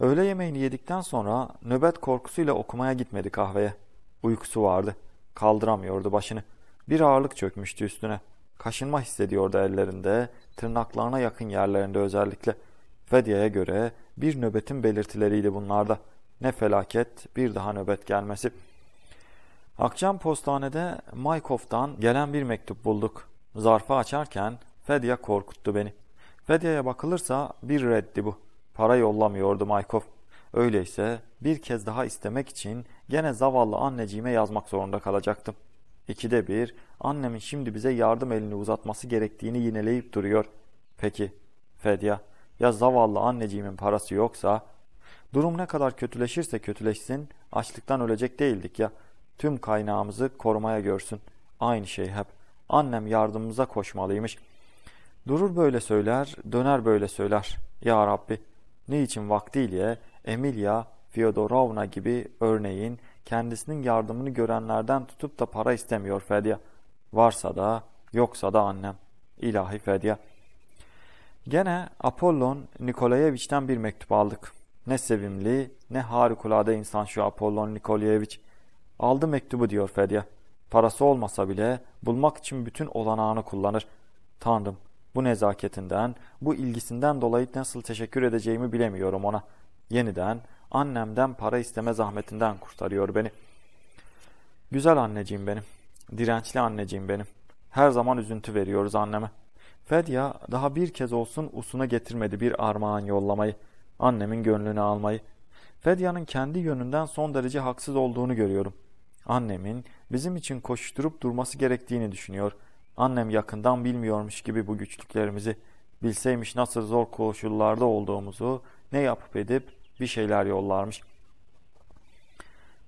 Öğle yemeğini yedikten sonra nöbet korkusuyla okumaya gitmedi kahveye. Uykusu vardı. Kaldıramıyordu başını.'' Bir ağırlık çökmüştü üstüne. Kaşınma hissediyordu ellerinde, tırnaklarına yakın yerlerinde özellikle. Fedya'ya göre bir nöbetin belirtileriydi bunlarda. Ne felaket bir daha nöbet gelmesi. Akşam postanede Maykov'dan gelen bir mektup bulduk. Zarfı açarken Fedya korkuttu beni. Fedya'ya bakılırsa bir reddi bu. Para yollamıyordu Maykov. Öyleyse bir kez daha istemek için gene zavallı anneciğime yazmak zorunda kalacaktım. İkide bir, annemin şimdi bize yardım elini uzatması gerektiğini yineleyip duruyor. Peki, Fedya, ya zavallı anneciğimin parası yoksa? Durum ne kadar kötüleşirse kötüleşsin, açlıktan ölecek değildik ya. Tüm kaynağımızı korumaya görsün. Aynı şey hep. Annem yardımımıza koşmalıymış. Durur böyle söyler, döner böyle söyler. Ya Rabbi, ne için vaktiyle Emilia Fyodorovna gibi örneğin kendisinin yardımını görenlerden tutup da para istemiyor fedye. Varsa da yoksa da annem. İlahi fedye. Gene Apollon Nikolayeviç'ten bir mektup aldık. Ne sevimli ne harikulade insan şu Apollon Nikolayevic. Aldı mektubu diyor Fedya. Parası olmasa bile bulmak için bütün olanağını kullanır. Tanrım bu nezaketinden, bu ilgisinden dolayı nasıl teşekkür edeceğimi bilemiyorum ona. Yeniden Annemden para isteme zahmetinden kurtarıyor beni. Güzel anneciğim benim. Dirençli anneciğim benim. Her zaman üzüntü veriyoruz anneme. Fedya daha bir kez olsun usuna getirmedi bir armağan yollamayı. Annemin gönlünü almayı. Fedya'nın kendi yönünden son derece haksız olduğunu görüyorum. Annemin bizim için koşturup durması gerektiğini düşünüyor. Annem yakından bilmiyormuş gibi bu güçlüklerimizi. Bilseymiş nasıl zor koşullarda olduğumuzu, ne yapıp edip bir şeyler yollarmış.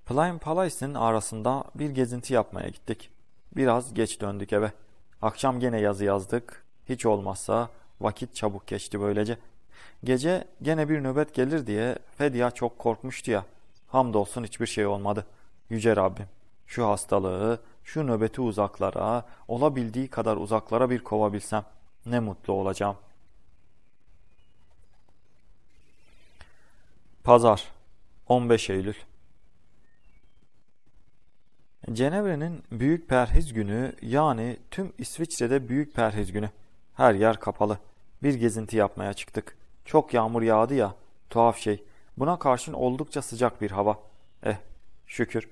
Plain Palace'in arasında bir gezinti yapmaya gittik. Biraz geç döndük eve. Akşam gene yazı yazdık. Hiç olmazsa vakit çabuk geçti böylece. Gece gene bir nöbet gelir diye Fedya çok korkmuştu ya. Hamdolsun hiçbir şey olmadı. Yüce Rabbim şu hastalığı, şu nöbeti uzaklara, olabildiği kadar uzaklara bir kovabilsem ne mutlu olacağım.'' Pazar 15 Eylül Cenevre'nin Büyük Perhiz günü yani tüm İsviçre'de Büyük Perhiz günü. Her yer kapalı. Bir gezinti yapmaya çıktık. Çok yağmur yağdı ya. Tuhaf şey. Buna karşın oldukça sıcak bir hava. Eh şükür.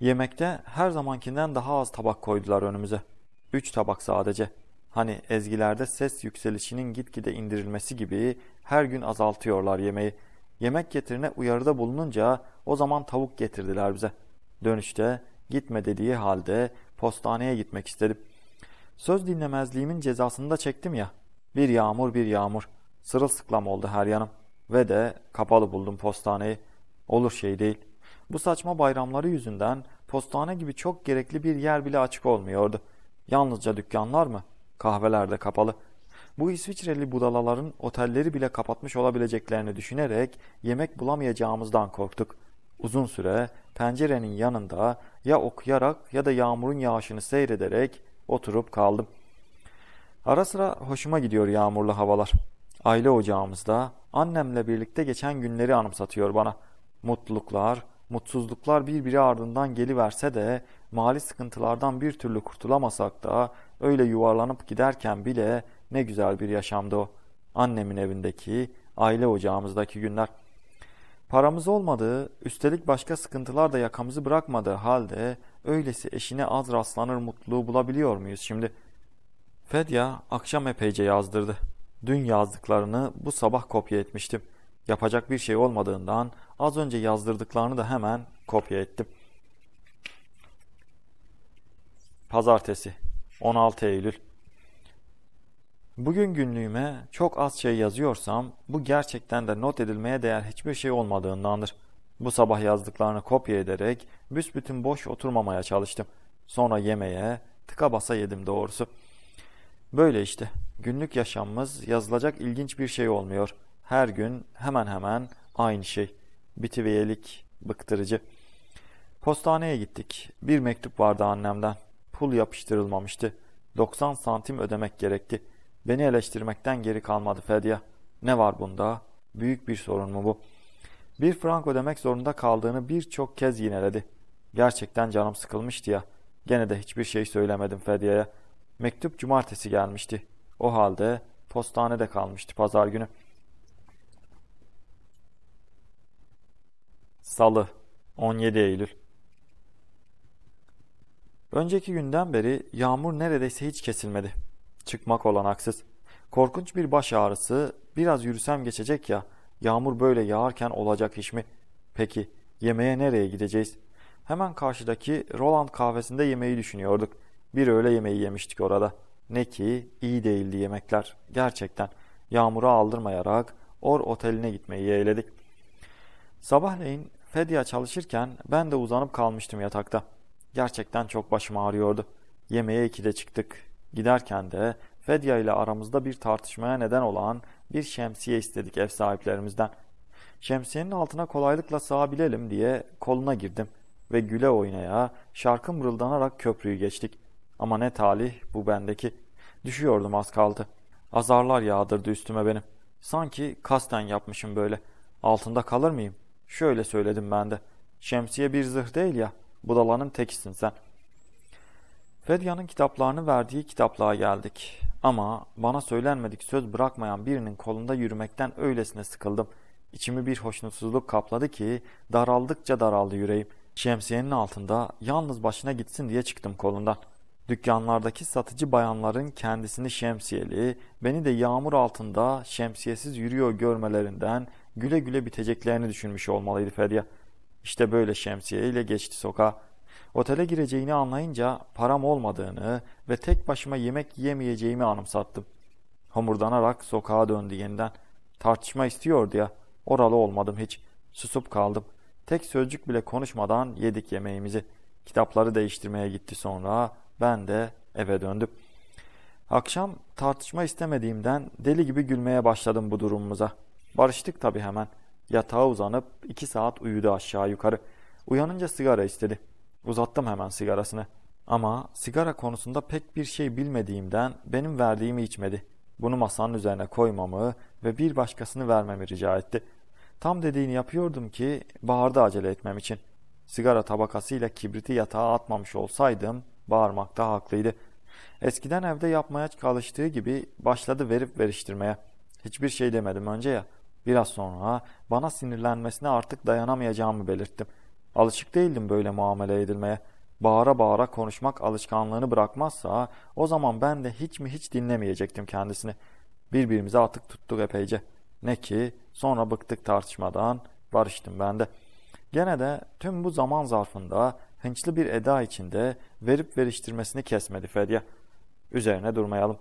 Yemekte her zamankinden daha az tabak koydular önümüze. Üç tabak sadece. Hani ezgilerde ses yükselişinin gitgide indirilmesi gibi her gün azaltıyorlar yemeği. Yemek getirine uyarıda bulununca o zaman tavuk getirdiler bize. Dönüşte gitme dediği halde postaneye gitmek istedim. Söz dinlemezliğimin cezasını da çektim ya. Bir yağmur bir yağmur. Sırılsıklam oldu her yanım. Ve de kapalı buldum postaneyi. Olur şey değil. Bu saçma bayramları yüzünden postane gibi çok gerekli bir yer bile açık olmuyordu. Yalnızca dükkanlar mı? Kahveler de kapalı. Bu İsviçreli budalaların otelleri bile kapatmış olabileceklerini düşünerek yemek bulamayacağımızdan korktuk. Uzun süre pencerenin yanında ya okuyarak ya da yağmurun yağışını seyrederek oturup kaldım. Ara sıra hoşuma gidiyor yağmurlu havalar. Aile ocağımızda annemle birlikte geçen günleri anımsatıyor bana. Mutluluklar, mutsuzluklar birbiri ardından geliverse de mali sıkıntılardan bir türlü kurtulamasak da öyle yuvarlanıp giderken bile ne güzel bir yaşamdı o. Annemin evindeki, aile ocağımızdaki günler. Paramız olmadığı, üstelik başka sıkıntılar da yakamızı bırakmadığı halde öylesi eşine az rastlanır mutluluğu bulabiliyor muyuz şimdi? Fedya akşam epeyce yazdırdı. Dün yazdıklarını bu sabah kopya etmiştim. Yapacak bir şey olmadığından az önce yazdırdıklarını da hemen kopya ettim. Pazartesi 16 Eylül Bugün günlüğüme çok az şey yazıyorsam bu gerçekten de not edilmeye değer hiçbir şey olmadığındandır. Bu sabah yazdıklarını kopya ederek büsbütün boş oturmamaya çalıştım. Sonra yemeğe tıka basa yedim doğrusu. Böyle işte günlük yaşamımız yazılacak ilginç bir şey olmuyor. Her gün hemen hemen aynı şey. Bitiviyelik bıktırıcı. Postaneye gittik. Bir mektup vardı annemden. Pul yapıştırılmamıştı. 90 santim ödemek gerekti. Beni eleştirmekten geri kalmadı Fedya. Ne var bunda? Büyük bir sorun mu bu? Bir frank ödemek zorunda kaldığını birçok kez yineledi. Gerçekten canım sıkılmıştı ya. Gene de hiçbir şey söylemedim Fediye'ye. Mektup cumartesi gelmişti. O halde postanede kalmıştı pazar günü. Salı 17 Eylül Önceki günden beri yağmur neredeyse hiç kesilmedi. Çıkmak olanaksız. Korkunç bir baş ağrısı, biraz yürüsem geçecek ya, yağmur böyle yağarken olacak iş mi? Peki, yemeğe nereye gideceğiz? Hemen karşıdaki Roland kahvesinde yemeği düşünüyorduk. Bir öğle yemeği yemiştik orada. Ne ki iyi değildi yemekler. Gerçekten yağmura aldırmayarak Or Oteli'ne gitmeyi yeğledik. Sabahleyin Fedya çalışırken ben de uzanıp kalmıştım yatakta. Gerçekten çok başım ağrıyordu. Yemeğe ikide çıktık. Giderken de Fedya ile aramızda bir tartışmaya neden olan bir şemsiye istedik ev sahiplerimizden. Şemsiyenin altına kolaylıkla sığabilelim diye koluna girdim ve güle oynaya şarkı mırıldanarak köprüyü geçtik. Ama ne talih bu bendeki. Düşüyordum az kaldı. Azarlar yağdırdı üstüme benim. Sanki kasten yapmışım böyle. Altında kalır mıyım? Şöyle söyledim ben de. Şemsiye bir zırh değil ya. Budalanın tekisin sen.'' Fedya'nın kitaplarını verdiği kitaplığa geldik. Ama bana söylenmedik söz bırakmayan birinin kolunda yürümekten öylesine sıkıldım. İçimi bir hoşnutsuzluk kapladı ki daraldıkça daraldı yüreğim. Şemsiyenin altında yalnız başına gitsin diye çıktım kolundan. Dükkanlardaki satıcı bayanların kendisini şemsiyeli, beni de yağmur altında şemsiyesiz yürüyor görmelerinden güle güle biteceklerini düşünmüş olmalıydı Fedya. İşte böyle şemsiye geçti sokağa. Otele gireceğini anlayınca param olmadığını ve tek başıma yemek yiyemeyeceğimi anımsattım. Homurdanarak sokağa döndü yeniden. Tartışma istiyordu ya. Oralı olmadım hiç. Susup kaldım. Tek sözcük bile konuşmadan yedik yemeğimizi. Kitapları değiştirmeye gitti sonra. Ben de eve döndüm. Akşam tartışma istemediğimden deli gibi gülmeye başladım bu durumumuza. Barıştık tabii hemen. Yatağa uzanıp iki saat uyudu aşağı yukarı. Uyanınca sigara istedi. Uzattım hemen sigarasını. Ama sigara konusunda pek bir şey bilmediğimden benim verdiğimi içmedi. Bunu masanın üzerine koymamı ve bir başkasını vermemi rica etti. Tam dediğini yapıyordum ki bağırdı acele etmem için. Sigara tabakasıyla kibriti yatağa atmamış olsaydım bağırmakta haklıydı. Eskiden evde yapmaya çalıştığı gibi başladı verip veriştirmeye. Hiçbir şey demedim önce ya. Biraz sonra bana sinirlenmesine artık dayanamayacağımı belirttim. Alışık değildim böyle muamele edilmeye. Bağıra bağıra konuşmak alışkanlığını bırakmazsa o zaman ben de hiç mi hiç dinlemeyecektim kendisini. Birbirimize atık tuttuk epeyce. Ne ki sonra bıktık tartışmadan barıştım ben de. Gene de tüm bu zaman zarfında hınçlı bir eda içinde verip veriştirmesini kesmedi Fedya. Üzerine durmayalım.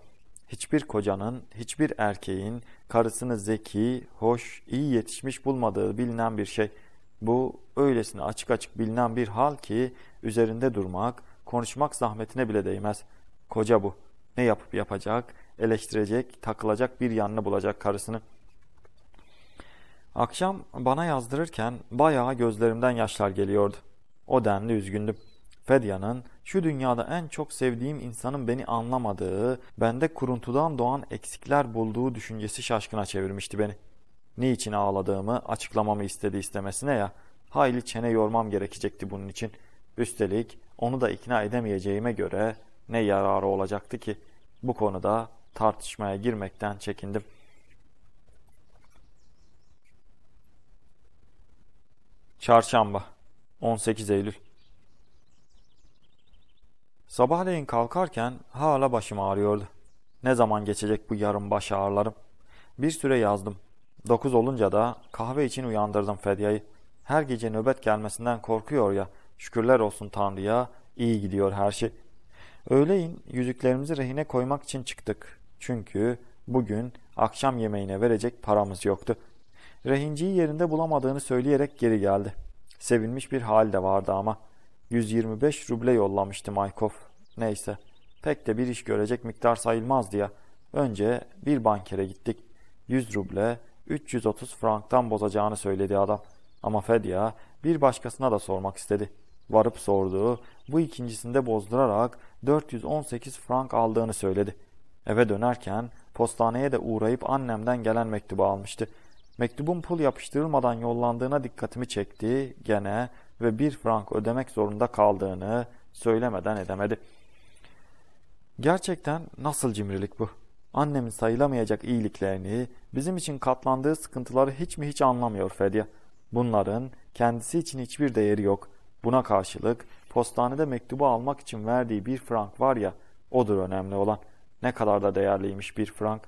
Hiçbir kocanın, hiçbir erkeğin karısını zeki, hoş, iyi yetişmiş bulmadığı bilinen bir şey.'' Bu öylesine açık açık bilinen bir hal ki üzerinde durmak, konuşmak zahmetine bile değmez. Koca bu. Ne yapıp yapacak, eleştirecek, takılacak bir yanını bulacak karısını. Akşam bana yazdırırken bayağı gözlerimden yaşlar geliyordu. O denli üzgündüm. Fedya'nın şu dünyada en çok sevdiğim insanın beni anlamadığı, bende kuruntudan doğan eksikler bulduğu düşüncesi şaşkına çevirmişti beni.'' Ne için ağladığımı açıklamamı istedi istemesine ya hayli çene yormam gerekecekti bunun için. Üstelik onu da ikna edemeyeceğime göre ne yararı olacaktı ki bu konuda tartışmaya girmekten çekindim. Çarşamba 18 Eylül Sabahleyin kalkarken hala başım ağrıyordu. Ne zaman geçecek bu yarım baş ağrılarım? Bir süre yazdım. Dokuz olunca da kahve için uyandırdım Fediye'yi. Her gece nöbet gelmesinden korkuyor ya. Şükürler olsun Tanrı'ya. iyi gidiyor her şey. Öğleyin yüzüklerimizi rehine koymak için çıktık. Çünkü bugün akşam yemeğine verecek paramız yoktu. Rehinciyi yerinde bulamadığını söyleyerek geri geldi. Sevinmiş bir hal de vardı ama. 125 ruble yollamıştı Maykov. Neyse pek de bir iş görecek miktar sayılmaz diye. Önce bir bankere gittik. 100 ruble 330 franktan bozacağını söyledi adam. Ama Fedya bir başkasına da sormak istedi. Varıp sorduğu bu ikincisinde bozdurarak 418 frank aldığını söyledi. Eve dönerken postaneye de uğrayıp annemden gelen mektubu almıştı. Mektubun pul yapıştırılmadan yollandığına dikkatimi çekti gene ve bir frank ödemek zorunda kaldığını söylemeden edemedi. Gerçekten nasıl cimrilik bu? Annemin sayılamayacak iyiliklerini, bizim için katlandığı sıkıntıları hiç mi hiç anlamıyor Fedya. Bunların kendisi için hiçbir değeri yok. Buna karşılık postanede mektubu almak için verdiği bir frank var ya, odur önemli olan. Ne kadar da değerliymiş bir frank.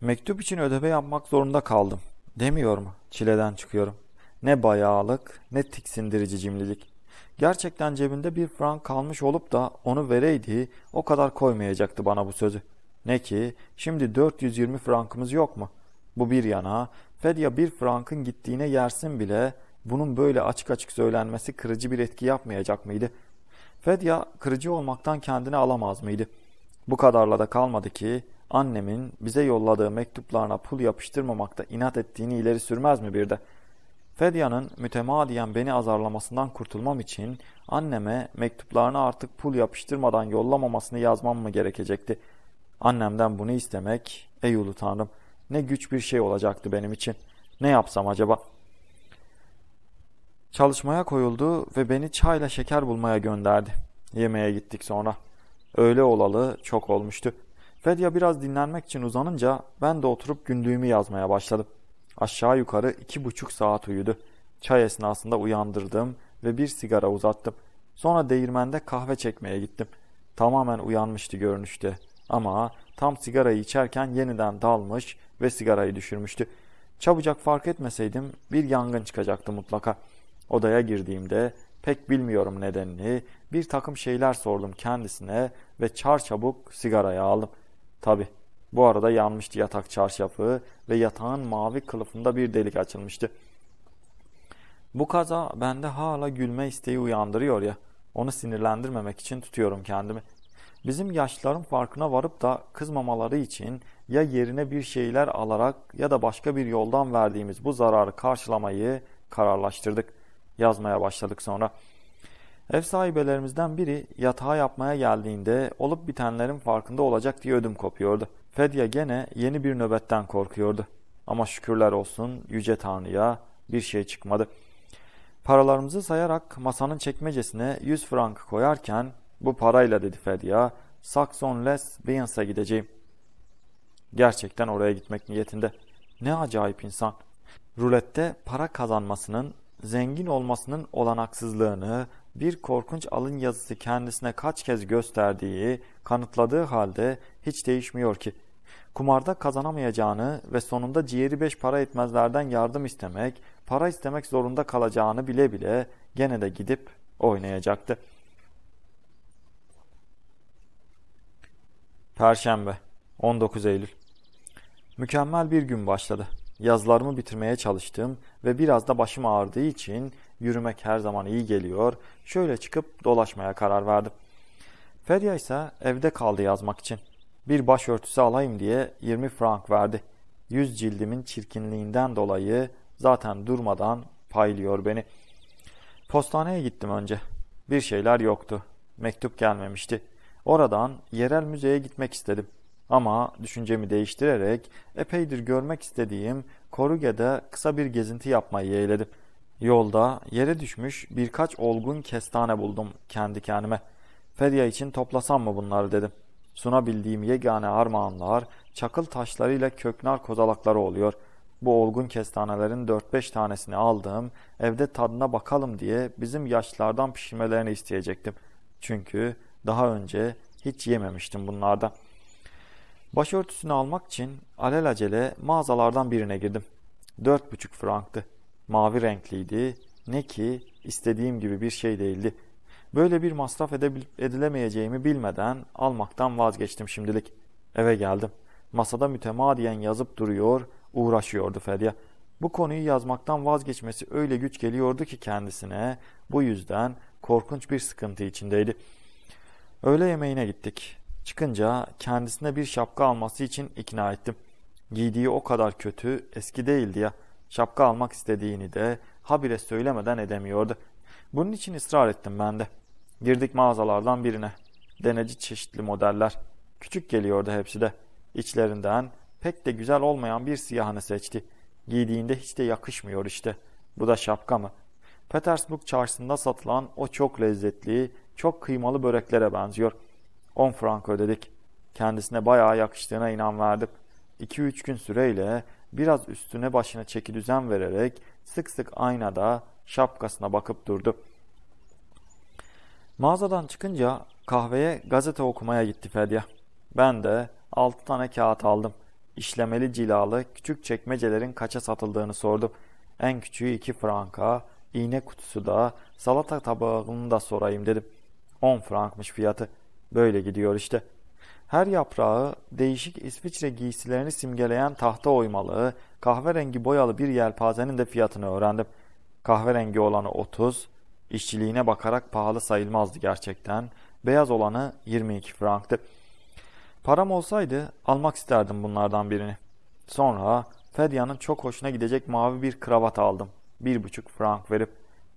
Mektup için ödeme yapmak zorunda kaldım. Demiyor mu? Çileden çıkıyorum. Ne bayağılık, ne tiksindirici cimrilik. Gerçekten cebinde bir frank kalmış olup da onu vereydi o kadar koymayacaktı bana bu sözü. Ne ki şimdi 420 frankımız yok mu? Bu bir yana Fedya bir frankın gittiğine yersin bile bunun böyle açık açık söylenmesi kırıcı bir etki yapmayacak mıydı? Fedya kırıcı olmaktan kendini alamaz mıydı? Bu kadarla da kalmadı ki annemin bize yolladığı mektuplarına pul yapıştırmamakta inat ettiğini ileri sürmez mi bir de?'' Fedya'nın mütemadiyen beni azarlamasından kurtulmam için anneme mektuplarını artık pul yapıştırmadan yollamamasını yazmam mı gerekecekti? Annemden bunu istemek, ey ulu tanrım ne güç bir şey olacaktı benim için. Ne yapsam acaba? Çalışmaya koyuldu ve beni çayla şeker bulmaya gönderdi. Yemeğe gittik sonra. Öyle olalı çok olmuştu. Fedya biraz dinlenmek için uzanınca ben de oturup günlüğümü yazmaya başladım. Aşağı yukarı iki buçuk saat uyudu. Çay esnasında uyandırdım ve bir sigara uzattım. Sonra değirmende kahve çekmeye gittim. Tamamen uyanmıştı görünüşte. Ama tam sigarayı içerken yeniden dalmış ve sigarayı düşürmüştü. Çabucak fark etmeseydim bir yangın çıkacaktı mutlaka. Odaya girdiğimde pek bilmiyorum nedenini bir takım şeyler sordum kendisine ve çarçabuk sigarayı aldım. Tabi bu arada yanmıştı yatak çarşafı ve yatağın mavi kılıfında bir delik açılmıştı. Bu kaza bende hala gülme isteği uyandırıyor ya. Onu sinirlendirmemek için tutuyorum kendimi. Bizim yaşlıların farkına varıp da kızmamaları için ya yerine bir şeyler alarak ya da başka bir yoldan verdiğimiz bu zararı karşılamayı kararlaştırdık. Yazmaya başladık sonra. Ev sahibelerimizden biri yatağa yapmaya geldiğinde olup bitenlerin farkında olacak diye ödüm kopuyordu. Fedya gene yeni bir nöbetten korkuyordu. Ama şükürler olsun Yüce Tanrı'ya bir şey çıkmadı. Paralarımızı sayarak masanın çekmecesine 100 frank koyarken bu parayla dedi Fedya Saxon Les Briance'a gideceğim. Gerçekten oraya gitmek niyetinde. Ne acayip insan. Rulette para kazanmasının, zengin olmasının olanaksızlığını, bir korkunç alın yazısı kendisine kaç kez gösterdiği, kanıtladığı halde hiç değişmiyor ki. Kumarda kazanamayacağını ve sonunda ciğeri beş para etmezlerden yardım istemek, para istemek zorunda kalacağını bile bile gene de gidip oynayacaktı. Perşembe 19 Eylül Mükemmel bir gün başladı. Yazlarımı bitirmeye çalıştım ve biraz da başım ağrıdığı için yürümek her zaman iyi geliyor. Şöyle çıkıp dolaşmaya karar verdim. Feria ise evde kaldı yazmak için. Bir başörtüsü alayım diye 20 frank verdi. Yüz cildimin çirkinliğinden dolayı zaten durmadan paylıyor beni. Postaneye gittim önce. Bir şeyler yoktu. Mektup gelmemişti. Oradan yerel müzeye gitmek istedim. Ama düşüncemi değiştirerek epeydir görmek istediğim Koruge'de kısa bir gezinti yapmayı yeğledim. Yolda yere düşmüş birkaç olgun kestane buldum kendi kendime. Fedya için toplasam mı bunları dedim. Sunabildiğim yegane armağanlar çakıl taşlarıyla köknar kozalakları oluyor. Bu olgun kestanelerin 4-5 tanesini aldım, evde tadına bakalım diye bizim yaşlardan pişirmelerini isteyecektim. Çünkü daha önce hiç yememiştim bunlardan. Başörtüsünü almak için alelacele mağazalardan birine girdim. 4,5 franktı. Mavi renkliydi. Ne ki istediğim gibi bir şey değildi. Böyle bir masraf edilemeyeceğimi bilmeden almaktan vazgeçtim şimdilik. Eve geldim. Masada mütemadiyen yazıp duruyor, uğraşıyordu Feriha. Bu konuyu yazmaktan vazgeçmesi öyle güç geliyordu ki kendisine. Bu yüzden korkunç bir sıkıntı içindeydi. Öğle yemeğine gittik. Çıkınca kendisine bir şapka alması için ikna ettim. Giydiği o kadar kötü, eski değildi ya. Şapka almak istediğini de habire söylemeden edemiyordu. Bunun için ısrar ettim ben de. Girdik mağazalardan birine. Deneci çeşitli modeller. Küçük geliyordu hepsi de. İçlerinden pek de güzel olmayan bir siyahını seçti. Giydiğinde hiç de yakışmıyor işte. Bu da şapka mı? Petersburg çarşısında satılan o çok lezzetli, çok kıymalı böreklere benziyor. 10 frank ödedik. Kendisine bayağı yakıştığına inan verdik. 2-3 gün süreyle biraz üstüne başına çeki düzen vererek sık sık aynada şapkasına bakıp durdu.'' Mağazadan çıkınca kahveye gazete okumaya gitti Fedya. Ben de altı tane kağıt aldım. İşlemeli cilalı küçük çekmecelerin kaça satıldığını sordum. En küçüğü iki franka, iğne kutusu da, salata tabağını da sorayım dedim. 10 frankmış fiyatı. Böyle gidiyor işte. Her yaprağı değişik İsviçre giysilerini simgeleyen tahta oymalığı kahverengi boyalı bir yelpazenin de fiyatını öğrendim. Kahverengi olanı 30, İşçiliğine bakarak pahalı sayılmazdı gerçekten. Beyaz olanı 22 franktı. Param olsaydı almak isterdim bunlardan birini. Sonra Fedya'nın çok hoşuna gidecek mavi bir kravat aldım. Bir buçuk frank verip.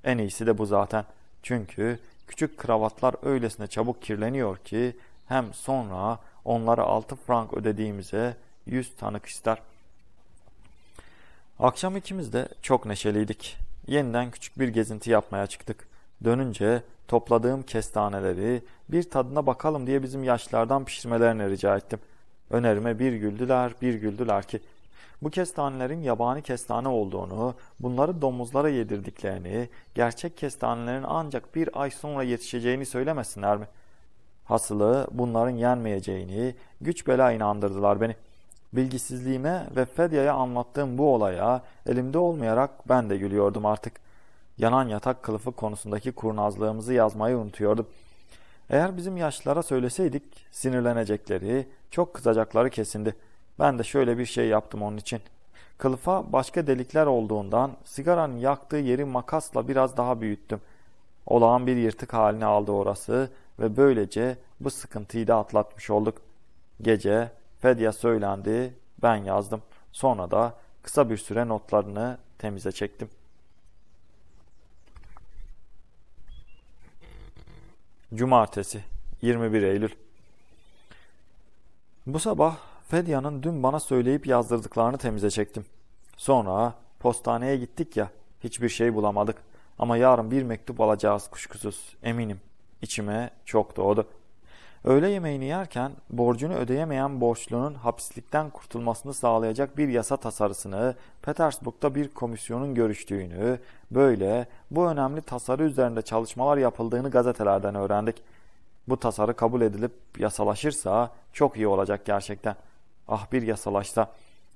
En iyisi de bu zaten. Çünkü küçük kravatlar öylesine çabuk kirleniyor ki hem sonra onlara altı frank ödediğimize yüz tanık ister. Akşam ikimiz de çok neşeliydik. Yeniden küçük bir gezinti yapmaya çıktık. Dönünce topladığım kestaneleri bir tadına bakalım diye bizim yaşlardan pişirmelerini rica ettim. Önerime bir güldüler, bir güldüler ki bu kestanelerin yabani kestane olduğunu, bunları domuzlara yedirdiklerini, gerçek kestanelerin ancak bir ay sonra yetişeceğini söylemesinler mi? Hasılı bunların yenmeyeceğini güç bela inandırdılar beni.'' Bilgisizliğime ve Fedya'ya anlattığım bu olaya elimde olmayarak ben de gülüyordum artık. Yanan yatak kılıfı konusundaki kurnazlığımızı yazmayı unutuyordum. Eğer bizim yaşlara söyleseydik sinirlenecekleri, çok kızacakları kesindi. Ben de şöyle bir şey yaptım onun için. Kılıfa başka delikler olduğundan sigaranın yaktığı yeri makasla biraz daha büyüttüm. Olağan bir yırtık haline aldı orası ve böylece bu sıkıntıyı da atlatmış olduk. Gece Fedya söylendi, ben yazdım. Sonra da kısa bir süre notlarını temize çektim. Cumartesi 21 Eylül Bu sabah Fedya'nın dün bana söyleyip yazdırdıklarını temize çektim. Sonra postaneye gittik ya hiçbir şey bulamadık. Ama yarın bir mektup alacağız kuşkusuz eminim. İçime çok doğdu. Öğle yemeğini yerken borcunu ödeyemeyen borçlunun hapislikten kurtulmasını sağlayacak bir yasa tasarısını Petersburg'da bir komisyonun görüştüğünü, böyle bu önemli tasarı üzerinde çalışmalar yapıldığını gazetelerden öğrendik. Bu tasarı kabul edilip yasalaşırsa çok iyi olacak gerçekten. Ah bir yasalaşsa.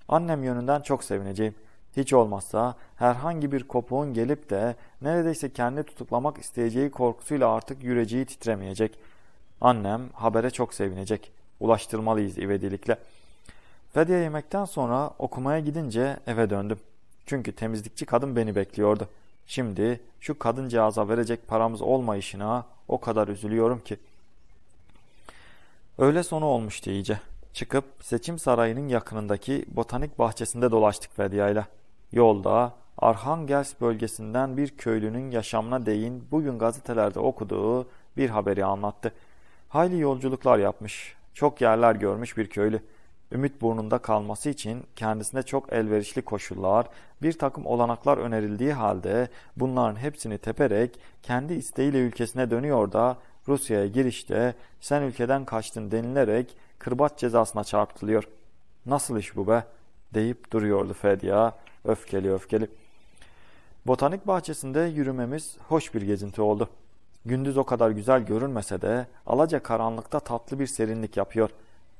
Annem yönünden çok sevineceğim. Hiç olmazsa herhangi bir kopuğun gelip de neredeyse kendi tutuklamak isteyeceği korkusuyla artık yüreceği titremeyecek.'' Annem habere çok sevinecek. Ulaştırmalıyız ivedilikle. Fedya yemekten sonra okumaya gidince eve döndüm. Çünkü temizlikçi kadın beni bekliyordu. Şimdi şu kadıncağıza verecek paramız olmayışına o kadar üzülüyorum ki. Öyle sonu olmuştu iyice. Çıkıp seçim sarayının yakınındaki botanik bahçesinde dolaştık Fedya Yolda Arhangelsk bölgesinden bir köylünün yaşamına değin bugün gazetelerde okuduğu bir haberi anlattı. Hayli yolculuklar yapmış, çok yerler görmüş bir köylü. Ümit burnunda kalması için kendisine çok elverişli koşullar, bir takım olanaklar önerildiği halde bunların hepsini teperek kendi isteğiyle ülkesine dönüyor da Rusya'ya girişte sen ülkeden kaçtın denilerek kırbaç cezasına çarptılıyor. Nasıl iş bu be? deyip duruyordu Fedya öfkeli öfkeli. Botanik bahçesinde yürümemiz hoş bir gezinti oldu.'' Gündüz o kadar güzel görünmese de alaca karanlıkta tatlı bir serinlik yapıyor.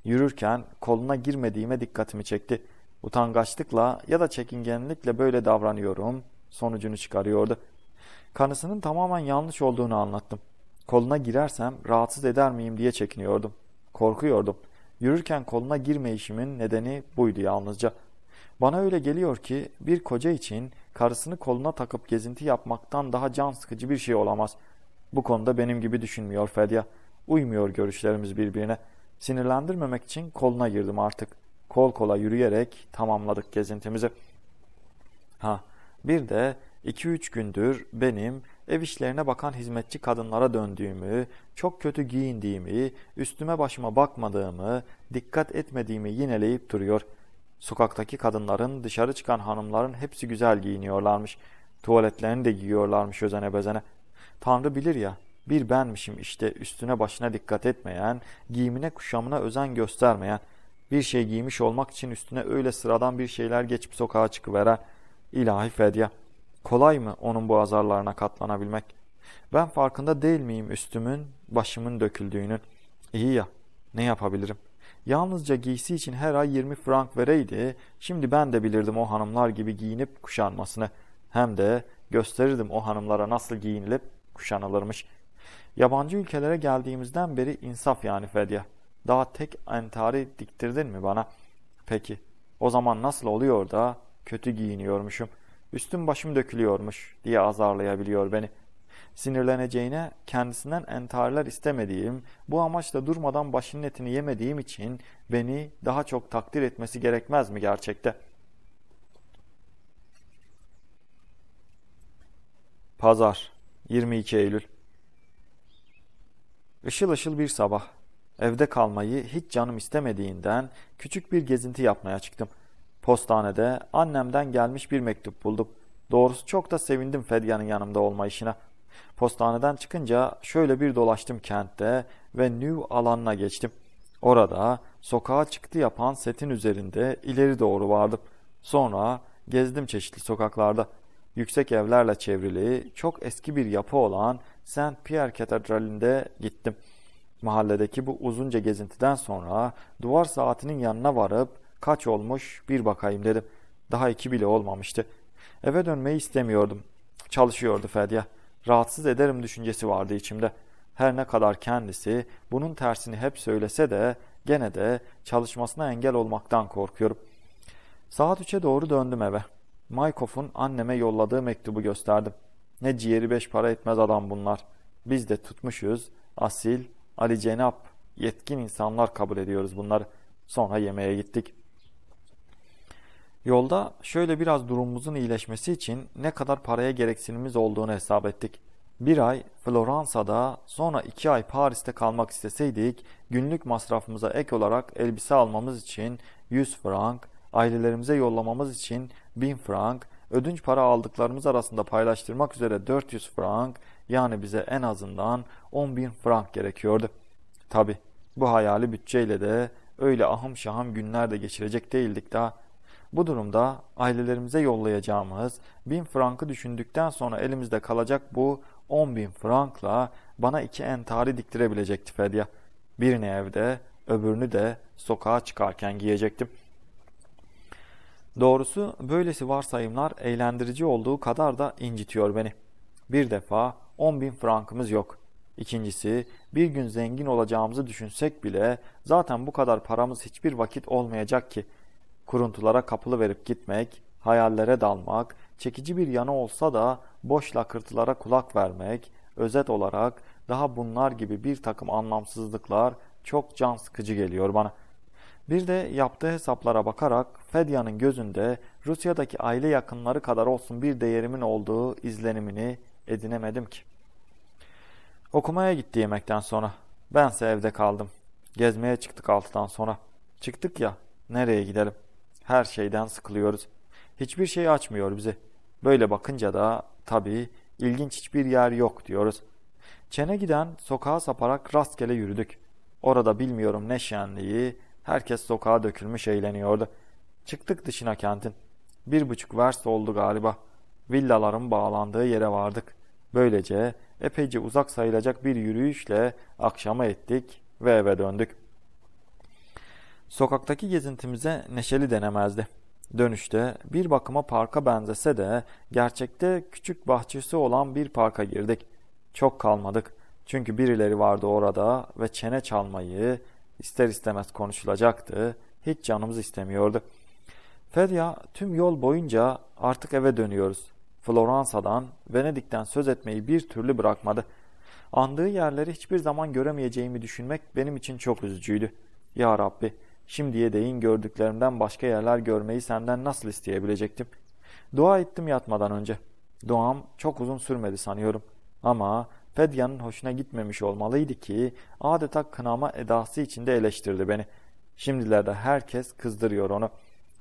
Yürürken koluna girmediğime dikkatimi çekti. Utangaçlıkla ya da çekingenlikle böyle davranıyorum sonucunu çıkarıyordu. Kanısının tamamen yanlış olduğunu anlattım. Koluna girersem rahatsız eder miyim diye çekiniyordum. Korkuyordum. Yürürken koluna girmeyişimin nedeni buydu yalnızca. Bana öyle geliyor ki bir koca için karısını koluna takıp gezinti yapmaktan daha can sıkıcı bir şey olamaz.'' Bu konuda benim gibi düşünmüyor Fedya. Uymuyor görüşlerimiz birbirine. Sinirlendirmemek için koluna girdim artık. Kol kola yürüyerek tamamladık gezintimizi. Ha, bir de iki üç gündür benim ev işlerine bakan hizmetçi kadınlara döndüğümü, çok kötü giyindiğimi, üstüme başıma bakmadığımı, dikkat etmediğimi yineleyip duruyor. Sokaktaki kadınların, dışarı çıkan hanımların hepsi güzel giyiniyorlarmış. Tuvaletlerini de giyiyorlarmış özene bezene. Tanrı bilir ya, bir benmişim işte üstüne başına dikkat etmeyen, giyimine kuşamına özen göstermeyen, bir şey giymiş olmak için üstüne öyle sıradan bir şeyler geçip sokağa çıkıvere ilahi fedya. Kolay mı onun bu azarlarına katlanabilmek? Ben farkında değil miyim üstümün, başımın döküldüğünün? İyi ya, ne yapabilirim? Yalnızca giysi için her ay 20 frank vereydi, şimdi ben de bilirdim o hanımlar gibi giyinip kuşanmasını. Hem de gösterirdim o hanımlara nasıl giyinilip kuşanılırmış. Yabancı ülkelere geldiğimizden beri insaf yani fedya Daha tek entari diktirdin mi bana? Peki, o zaman nasıl oluyor da kötü giyiniyormuşum, üstüm başım dökülüyormuş diye azarlayabiliyor beni. Sinirleneceğine kendisinden entariler istemediğim, bu amaçla durmadan başının etini yemediğim için beni daha çok takdir etmesi gerekmez mi gerçekte? Pazar 22 Eylül Işıl ışıl bir sabah. Evde kalmayı hiç canım istemediğinden küçük bir gezinti yapmaya çıktım. Postanede annemden gelmiş bir mektup buldum. Doğrusu çok da sevindim Fedya'nın yanımda olma işine. Postaneden çıkınca şöyle bir dolaştım kentte ve New alanına geçtim. Orada sokağa çıktı yapan setin üzerinde ileri doğru vardım. Sonra gezdim çeşitli sokaklarda yüksek evlerle çevrili çok eski bir yapı olan Saint Pierre Katedrali'nde gittim. Mahalledeki bu uzunca gezintiden sonra duvar saatinin yanına varıp kaç olmuş bir bakayım dedim. Daha iki bile olmamıştı. Eve dönmeyi istemiyordum. Çalışıyordu Fedya. Rahatsız ederim düşüncesi vardı içimde. Her ne kadar kendisi bunun tersini hep söylese de gene de çalışmasına engel olmaktan korkuyorum. Saat 3'e doğru döndüm eve. Maykov'un anneme yolladığı mektubu gösterdim. Ne ciğeri beş para etmez adam bunlar. Biz de tutmuşuz, asil, Ali Cenap, yetkin insanlar kabul ediyoruz bunları. Sonra yemeğe gittik. Yolda şöyle biraz durumumuzun iyileşmesi için ne kadar paraya gereksinimiz olduğunu hesap ettik. Bir ay Floransa'da, sonra iki ay Paris'te kalmak isteseydik, günlük masrafımıza ek olarak elbise almamız için 100 frank, ailelerimize yollamamız için 1000 frank, ödünç para aldıklarımız arasında paylaştırmak üzere 400 frank yani bize en azından 10.000 frank gerekiyordu. Tabi bu hayali bütçeyle de öyle ahım şahım günlerde geçirecek değildik daha. Bu durumda ailelerimize yollayacağımız 1000 frankı düşündükten sonra elimizde kalacak bu 10.000 frankla bana iki entari diktirebilecekti Fedya. Birini evde, öbürünü de sokağa çıkarken giyecektim.'' Doğrusu böylesi varsayımlar eğlendirici olduğu kadar da incitiyor beni. Bir defa 10 bin frankımız yok. İkincisi bir gün zengin olacağımızı düşünsek bile zaten bu kadar paramız hiçbir vakit olmayacak ki. Kuruntulara kapılı verip gitmek, hayallere dalmak, çekici bir yanı olsa da boş lakırtılara kulak vermek, özet olarak daha bunlar gibi bir takım anlamsızlıklar çok can sıkıcı geliyor bana.'' Bir de yaptığı hesaplara bakarak Fedya'nın gözünde Rusya'daki aile yakınları kadar olsun bir değerimin olduğu izlenimini edinemedim ki. Okumaya gitti yemekten sonra. Bense evde kaldım. Gezmeye çıktık altıdan sonra. Çıktık ya, nereye gidelim? Her şeyden sıkılıyoruz. Hiçbir şey açmıyor bizi. Böyle bakınca da tabii ilginç hiçbir yer yok diyoruz. Çene giden sokağa saparak rastgele yürüdük. Orada bilmiyorum ne şenliği, Herkes sokağa dökülmüş eğleniyordu. Çıktık dışına kentin. Bir buçuk vers oldu galiba. Villaların bağlandığı yere vardık. Böylece epeyce uzak sayılacak bir yürüyüşle akşama ettik ve eve döndük. Sokaktaki gezintimize neşeli denemezdi. Dönüşte bir bakıma parka benzese de gerçekte küçük bahçesi olan bir parka girdik. Çok kalmadık çünkü birileri vardı orada ve çene çalmayı, ister istemez konuşulacaktı. Hiç canımız istemiyordu. Fedya tüm yol boyunca artık eve dönüyoruz. Floransa'dan, Venedik'ten söz etmeyi bir türlü bırakmadı. Andığı yerleri hiçbir zaman göremeyeceğimi düşünmek benim için çok üzücüydü. Ya Rabbi, şimdiye değin gördüklerimden başka yerler görmeyi senden nasıl isteyebilecektim? Dua ettim yatmadan önce. Duam çok uzun sürmedi sanıyorum. Ama Fedya'nın hoşuna gitmemiş olmalıydı ki adeta kınama edası içinde eleştirdi beni. Şimdilerde herkes kızdırıyor onu.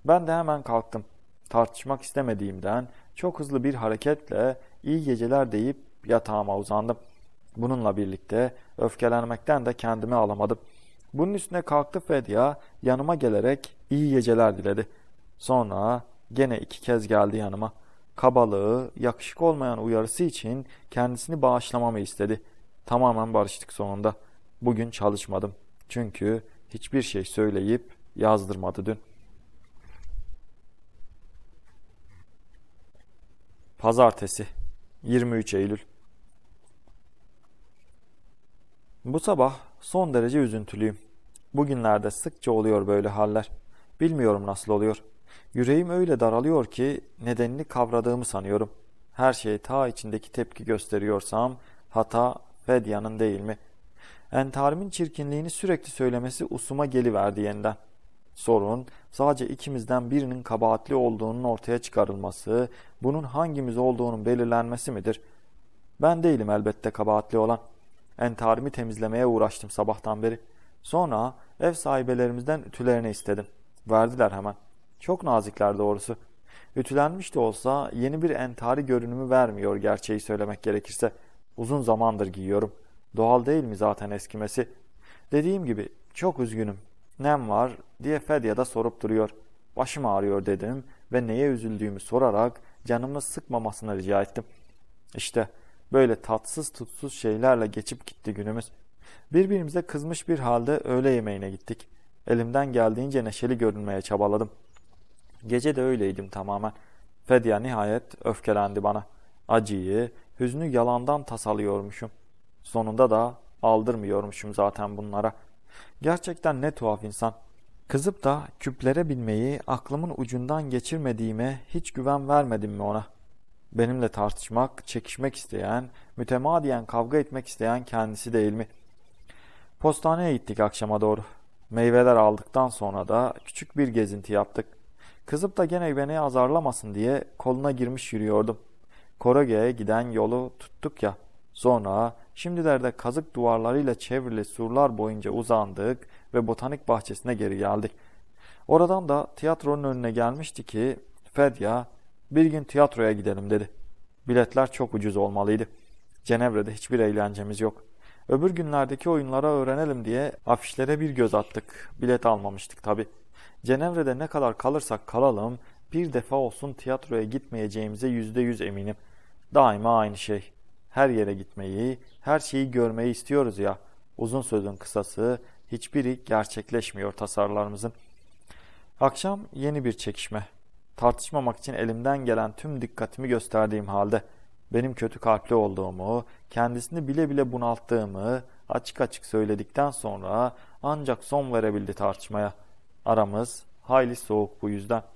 Ben de hemen kalktım. Tartışmak istemediğimden çok hızlı bir hareketle iyi geceler deyip yatağıma uzandım. Bununla birlikte öfkelenmekten de kendimi alamadım. Bunun üstüne kalktı Fedya yanıma gelerek iyi geceler diledi. Sonra gene iki kez geldi yanıma kabalığı, yakışık olmayan uyarısı için kendisini bağışlamamı istedi. Tamamen barıştık sonunda. Bugün çalışmadım. Çünkü hiçbir şey söyleyip yazdırmadı dün. Pazartesi 23 Eylül Bu sabah son derece üzüntülüyüm. Bugünlerde sıkça oluyor böyle haller. Bilmiyorum nasıl oluyor. Yüreğim öyle daralıyor ki nedenini kavradığımı sanıyorum. Her şeye ta içindeki tepki gösteriyorsam hata Fedya'nın değil mi? Entarimin çirkinliğini sürekli söylemesi usuma geliverdi yeniden. Sorun sadece ikimizden birinin kabahatli olduğunun ortaya çıkarılması, bunun hangimiz olduğunun belirlenmesi midir? Ben değilim elbette kabahatli olan. Entarimi temizlemeye uğraştım sabahtan beri. Sonra ev sahibelerimizden ütülerini istedim. Verdiler hemen. Çok nazikler doğrusu. Ütülenmiş de olsa yeni bir entari görünümü vermiyor gerçeği söylemek gerekirse. Uzun zamandır giyiyorum. Doğal değil mi zaten eskimesi? Dediğim gibi çok üzgünüm. Nem var diye da sorup duruyor. Başım ağrıyor dedim ve neye üzüldüğümü sorarak canımı sıkmamasını rica ettim. İşte böyle tatsız tutsuz şeylerle geçip gitti günümüz. Birbirimize kızmış bir halde öğle yemeğine gittik. Elimden geldiğince neşeli görünmeye çabaladım. Gece de öyleydim tamamen. Fedya nihayet öfkelendi bana. Acıyı, hüznü yalandan tasalıyormuşum. Sonunda da aldırmıyormuşum zaten bunlara. Gerçekten ne tuhaf insan. Kızıp da küplere binmeyi aklımın ucundan geçirmediğime hiç güven vermedim mi ona? Benimle tartışmak, çekişmek isteyen, mütemadiyen kavga etmek isteyen kendisi değil mi? Postaneye gittik akşama doğru. Meyveler aldıktan sonra da küçük bir gezinti yaptık. Kızıp da gene beni azarlamasın diye koluna girmiş yürüyordum. Korage'ye giden yolu tuttuk ya. Sonra şimdilerde kazık duvarlarıyla çevrili surlar boyunca uzandık ve botanik bahçesine geri geldik. Oradan da tiyatronun önüne gelmişti ki Fedya bir gün tiyatroya gidelim dedi. Biletler çok ucuz olmalıydı. Cenevre'de hiçbir eğlencemiz yok. Öbür günlerdeki oyunlara öğrenelim diye afişlere bir göz attık. Bilet almamıştık tabii. Cenevre'de ne kadar kalırsak kalalım bir defa olsun tiyatroya gitmeyeceğimize yüzde yüz eminim. Daima aynı şey. Her yere gitmeyi, her şeyi görmeyi istiyoruz ya. Uzun sözün kısası hiçbiri gerçekleşmiyor tasarlarımızın. Akşam yeni bir çekişme. Tartışmamak için elimden gelen tüm dikkatimi gösterdiğim halde benim kötü kalpli olduğumu, kendisini bile bile bunalttığımı açık açık söyledikten sonra ancak son verebildi tartışmaya.'' Aramız hayli soğuk bu yüzden.